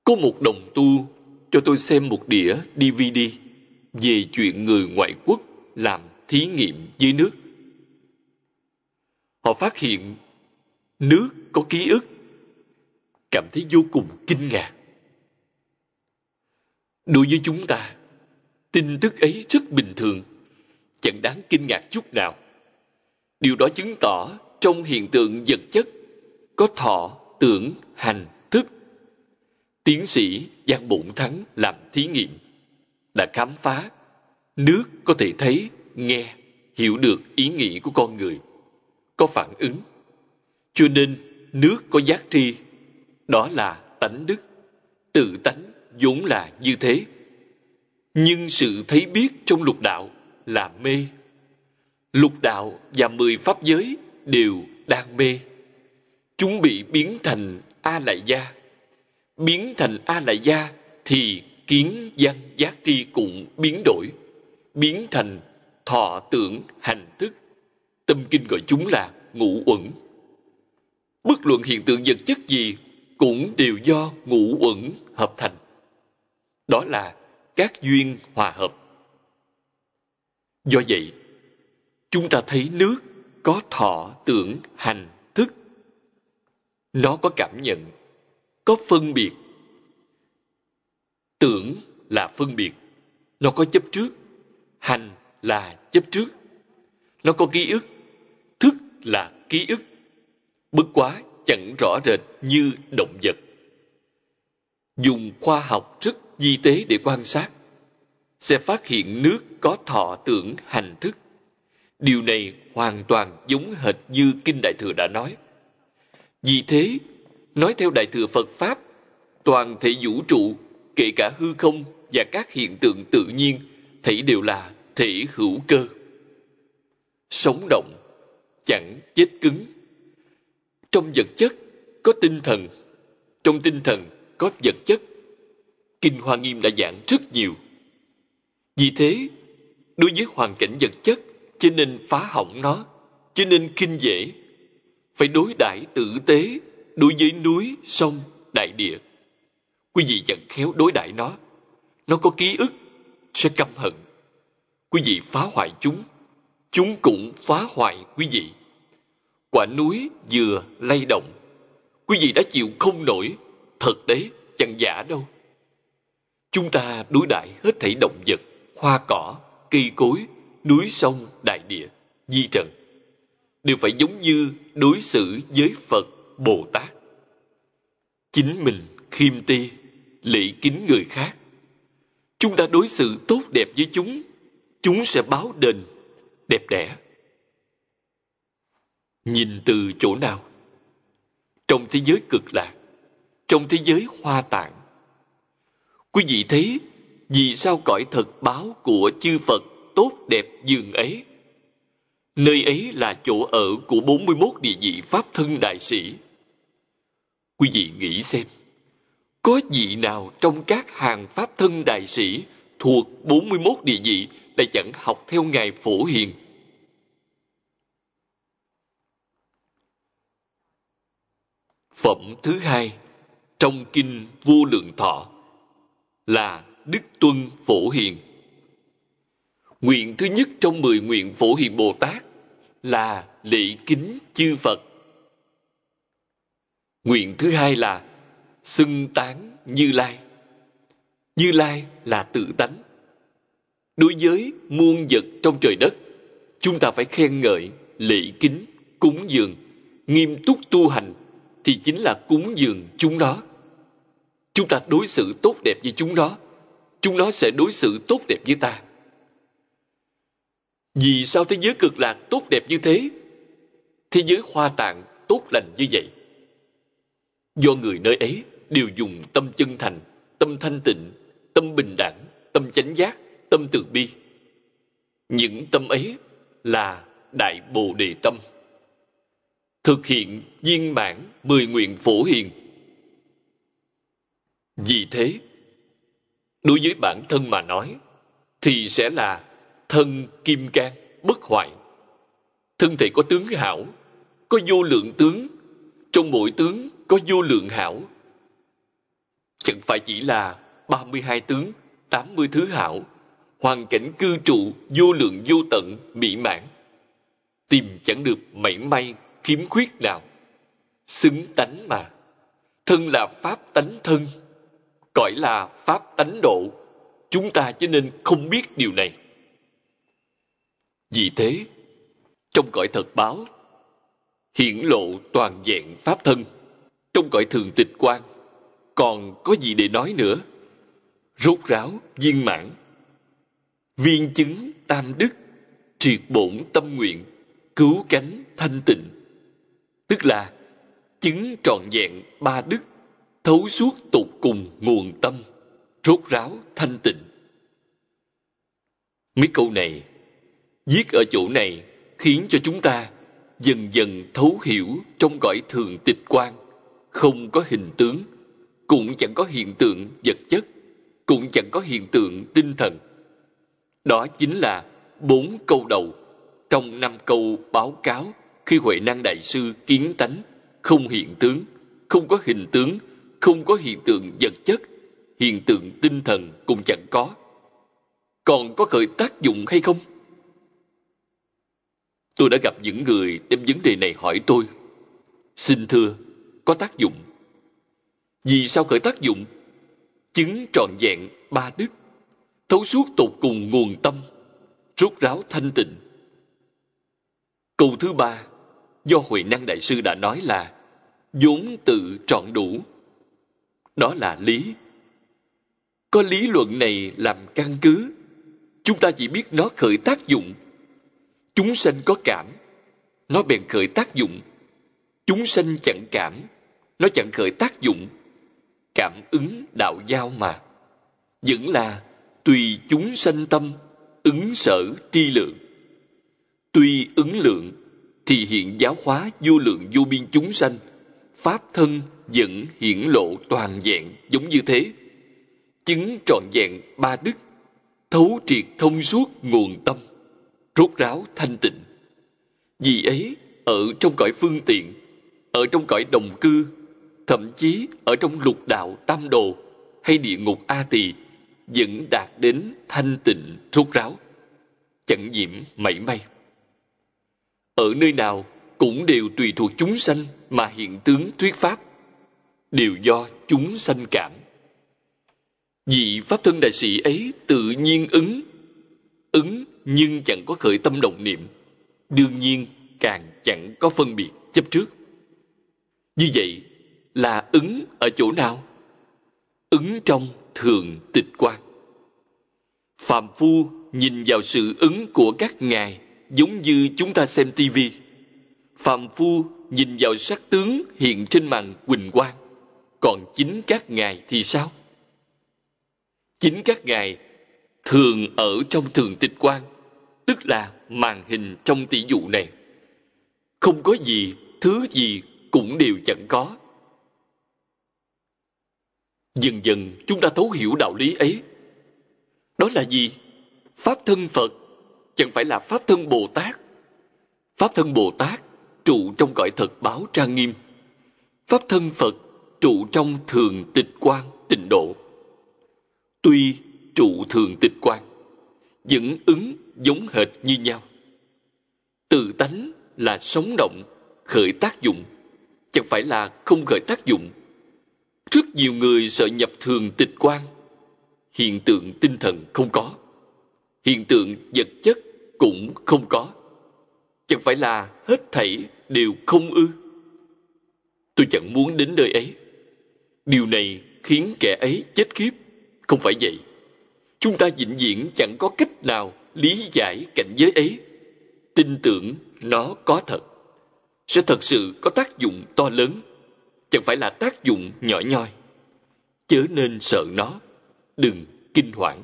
có một đồng tu cho tôi xem một đĩa DVD về chuyện người ngoại quốc làm thí nghiệm với nước. Họ phát hiện nước có ký ức, cảm thấy vô cùng kinh ngạc. Đối với chúng ta, tin tức ấy rất bình thường, chẳng đáng kinh ngạc chút nào. Điều đó chứng tỏ trong hiện tượng vật chất có thọ, tưởng, hành, thức. Tiến sĩ Giang Bụng Thắng làm thí nghiệm đã khám phá nước có thể thấy nghe hiểu được ý nghĩ của con người có phản ứng cho nên nước có giác tri đó là tánh đức tự tánh vốn là như thế nhưng sự thấy biết trong lục đạo là mê lục đạo và mười pháp giới đều đang mê chúng bị biến thành a lại gia biến thành a lại gia thì kiến văn giác tri cũng biến đổi, biến thành thọ tưởng hành thức. Tâm kinh gọi chúng là ngũ uẩn. Bất luận hiện tượng vật chất gì cũng đều do ngũ uẩn hợp thành. Đó là các duyên hòa hợp. Do vậy, chúng ta thấy nước có thọ tưởng hành thức. Nó có cảm nhận, có phân biệt, tưởng là phân biệt nó có chấp trước hành là chấp trước nó có ký ức thức là ký ức bất quá chẳng rõ rệt như động vật dùng khoa học rất di tế để quan sát sẽ phát hiện nước có thọ tưởng hành thức điều này hoàn toàn giống hệt như kinh đại thừa đã nói vì thế nói theo đại thừa phật pháp toàn thể vũ trụ kể cả hư không và các hiện tượng tự nhiên, thảy đều là thể hữu cơ. Sống động, chẳng chết cứng. Trong vật chất có tinh thần, trong tinh thần có vật chất. Kinh Hoa Nghiêm đã giảng rất nhiều. Vì thế, đối với hoàn cảnh vật chất, cho nên phá hỏng nó, cho nên kinh dễ. Phải đối đãi tử tế đối với núi, sông, đại địa quý vị chẳng khéo đối đãi nó nó có ký ức sẽ căm hận quý vị phá hoại chúng chúng cũng phá hoại quý vị quả núi vừa lay động quý vị đã chịu không nổi thật đấy chẳng giả đâu chúng ta đối đãi hết thảy động vật hoa cỏ cây cối núi sông đại địa di trần đều phải giống như đối xử với phật bồ tát chính mình khiêm ti lễ kính người khác chúng ta đối xử tốt đẹp với chúng chúng sẽ báo đền đẹp đẽ nhìn từ chỗ nào trong thế giới cực lạc trong thế giới hoa tạng quý vị thấy vì sao cõi thật báo của chư phật tốt đẹp dường ấy nơi ấy là chỗ ở của 41 địa vị pháp thân đại sĩ quý vị nghĩ xem có vị nào trong các hàng pháp thân đại sĩ thuộc 41 địa vị lại chẳng học theo Ngài Phổ Hiền? Phẩm thứ hai trong Kinh Vô Lượng Thọ là Đức Tuân Phổ Hiền. Nguyện thứ nhất trong mười nguyện Phổ Hiền Bồ Tát là lễ kính chư Phật. Nguyện thứ hai là xưng tán Như Lai. Như Lai là tự tánh. Đối với muôn vật trong trời đất, chúng ta phải khen ngợi, lễ kính, cúng dường, nghiêm túc tu hành thì chính là cúng dường chúng nó. Chúng ta đối xử tốt đẹp với chúng nó, chúng nó sẽ đối xử tốt đẹp với ta. Vì sao thế giới cực lạc tốt đẹp như thế? Thế giới hoa tạng tốt lành như vậy. Do người nơi ấy đều dùng tâm chân thành, tâm thanh tịnh, tâm bình đẳng, tâm chánh giác, tâm từ bi. Những tâm ấy là Đại Bồ Đề Tâm. Thực hiện viên mãn mười nguyện phổ hiền. Vì thế, đối với bản thân mà nói, thì sẽ là thân kim cang bất hoại. Thân thể có tướng hảo, có vô lượng tướng, trong mỗi tướng có vô lượng hảo, chẳng phải chỉ là 32 tướng, 80 thứ hảo, hoàn cảnh cư trụ vô lượng vô tận mỹ mãn. Tìm chẳng được mảy may khiếm khuyết nào. Xứng tánh mà. Thân là pháp tánh thân, cõi là pháp tánh độ. Chúng ta cho nên không biết điều này. Vì thế, trong cõi thật báo, hiển lộ toàn vẹn pháp thân, trong cõi thường tịch quan, còn có gì để nói nữa rốt ráo viên mãn viên chứng tam đức triệt bổn tâm nguyện cứu cánh thanh tịnh tức là chứng trọn vẹn ba đức thấu suốt tục cùng nguồn tâm rốt ráo thanh tịnh mấy câu này viết ở chỗ này khiến cho chúng ta dần dần thấu hiểu trong cõi thường tịch quan không có hình tướng cũng chẳng có hiện tượng vật chất, cũng chẳng có hiện tượng tinh thần. Đó chính là bốn câu đầu trong năm câu báo cáo khi Huệ Năng Đại Sư kiến tánh, không hiện tướng, không có hình tướng, không có hiện tượng vật chất, hiện tượng tinh thần cũng chẳng có. Còn có khởi tác dụng hay không? Tôi đã gặp những người đem vấn đề này hỏi tôi. Xin thưa, có tác dụng vì sao khởi tác dụng? Chứng trọn vẹn ba đức, thấu suốt tột cùng nguồn tâm, rốt ráo thanh tịnh. Câu thứ ba, do Huệ Năng Đại Sư đã nói là vốn tự trọn đủ. Đó là lý. Có lý luận này làm căn cứ, chúng ta chỉ biết nó khởi tác dụng. Chúng sanh có cảm, nó bèn khởi tác dụng. Chúng sanh chẳng cảm, nó chẳng khởi tác dụng cảm ứng đạo giao mà vẫn là tùy chúng sanh tâm ứng sở tri lượng tuy ứng lượng thì hiện giáo hóa vô lượng vô biên chúng sanh pháp thân vẫn hiển lộ toàn vẹn giống như thế chứng trọn vẹn ba đức thấu triệt thông suốt nguồn tâm rốt ráo thanh tịnh vì ấy ở trong cõi phương tiện ở trong cõi đồng cư thậm chí ở trong lục đạo tam đồ hay địa ngục A Tỳ vẫn đạt đến thanh tịnh rốt ráo, chẳng nhiễm mảy may. Ở nơi nào cũng đều tùy thuộc chúng sanh mà hiện tướng thuyết pháp, đều do chúng sanh cảm. Vị Pháp Thân Đại Sĩ ấy tự nhiên ứng, ứng nhưng chẳng có khởi tâm động niệm, đương nhiên càng chẳng có phân biệt chấp trước. Như vậy, là ứng ở chỗ nào ứng trong thường tịch quan phàm phu nhìn vào sự ứng của các ngài giống như chúng ta xem tivi phàm phu nhìn vào sắc tướng hiện trên màn quỳnh quang còn chính các ngài thì sao chính các ngài thường ở trong thường tịch quan tức là màn hình trong tỷ dụ này không có gì thứ gì cũng đều chẳng có Dần dần chúng ta thấu hiểu đạo lý ấy. Đó là gì? Pháp thân Phật chẳng phải là Pháp thân Bồ Tát. Pháp thân Bồ Tát trụ trong cõi thật báo trang nghiêm. Pháp thân Phật trụ trong thường tịch quan tịnh độ. Tuy trụ thường tịch quan, vẫn ứng giống hệt như nhau. Từ tánh là sống động, khởi tác dụng, chẳng phải là không khởi tác dụng rất nhiều người sợ nhập thường tịch quan hiện tượng tinh thần không có hiện tượng vật chất cũng không có chẳng phải là hết thảy đều không ư tôi chẳng muốn đến nơi ấy điều này khiến kẻ ấy chết khiếp không phải vậy chúng ta vĩnh viễn chẳng có cách nào lý giải cảnh giới ấy tin tưởng nó có thật sẽ thật sự có tác dụng to lớn chẳng phải là tác dụng nhỏ nhoi. Chớ nên sợ nó, đừng kinh hoảng.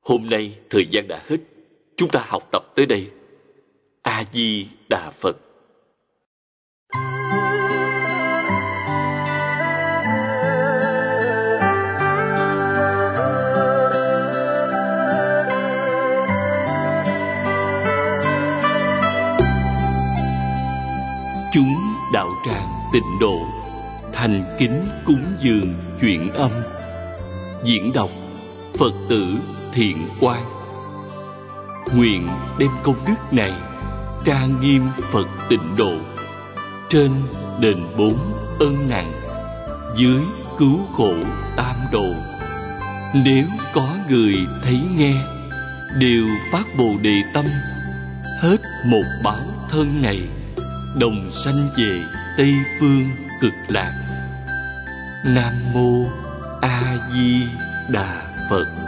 Hôm nay thời gian đã hết, chúng ta học tập tới đây. A Di Đà Phật. tịnh độ thành kính cúng dường chuyện âm diễn đọc phật tử thiện quan nguyện đem công đức này trang nghiêm phật tịnh độ trên đền bốn ân nặng dưới cứu khổ tam độ nếu có người thấy nghe đều phát bồ đề tâm hết một báo thân này đồng sanh về Tây Phương Cực Lạc Nam Mô A Di Đà Phật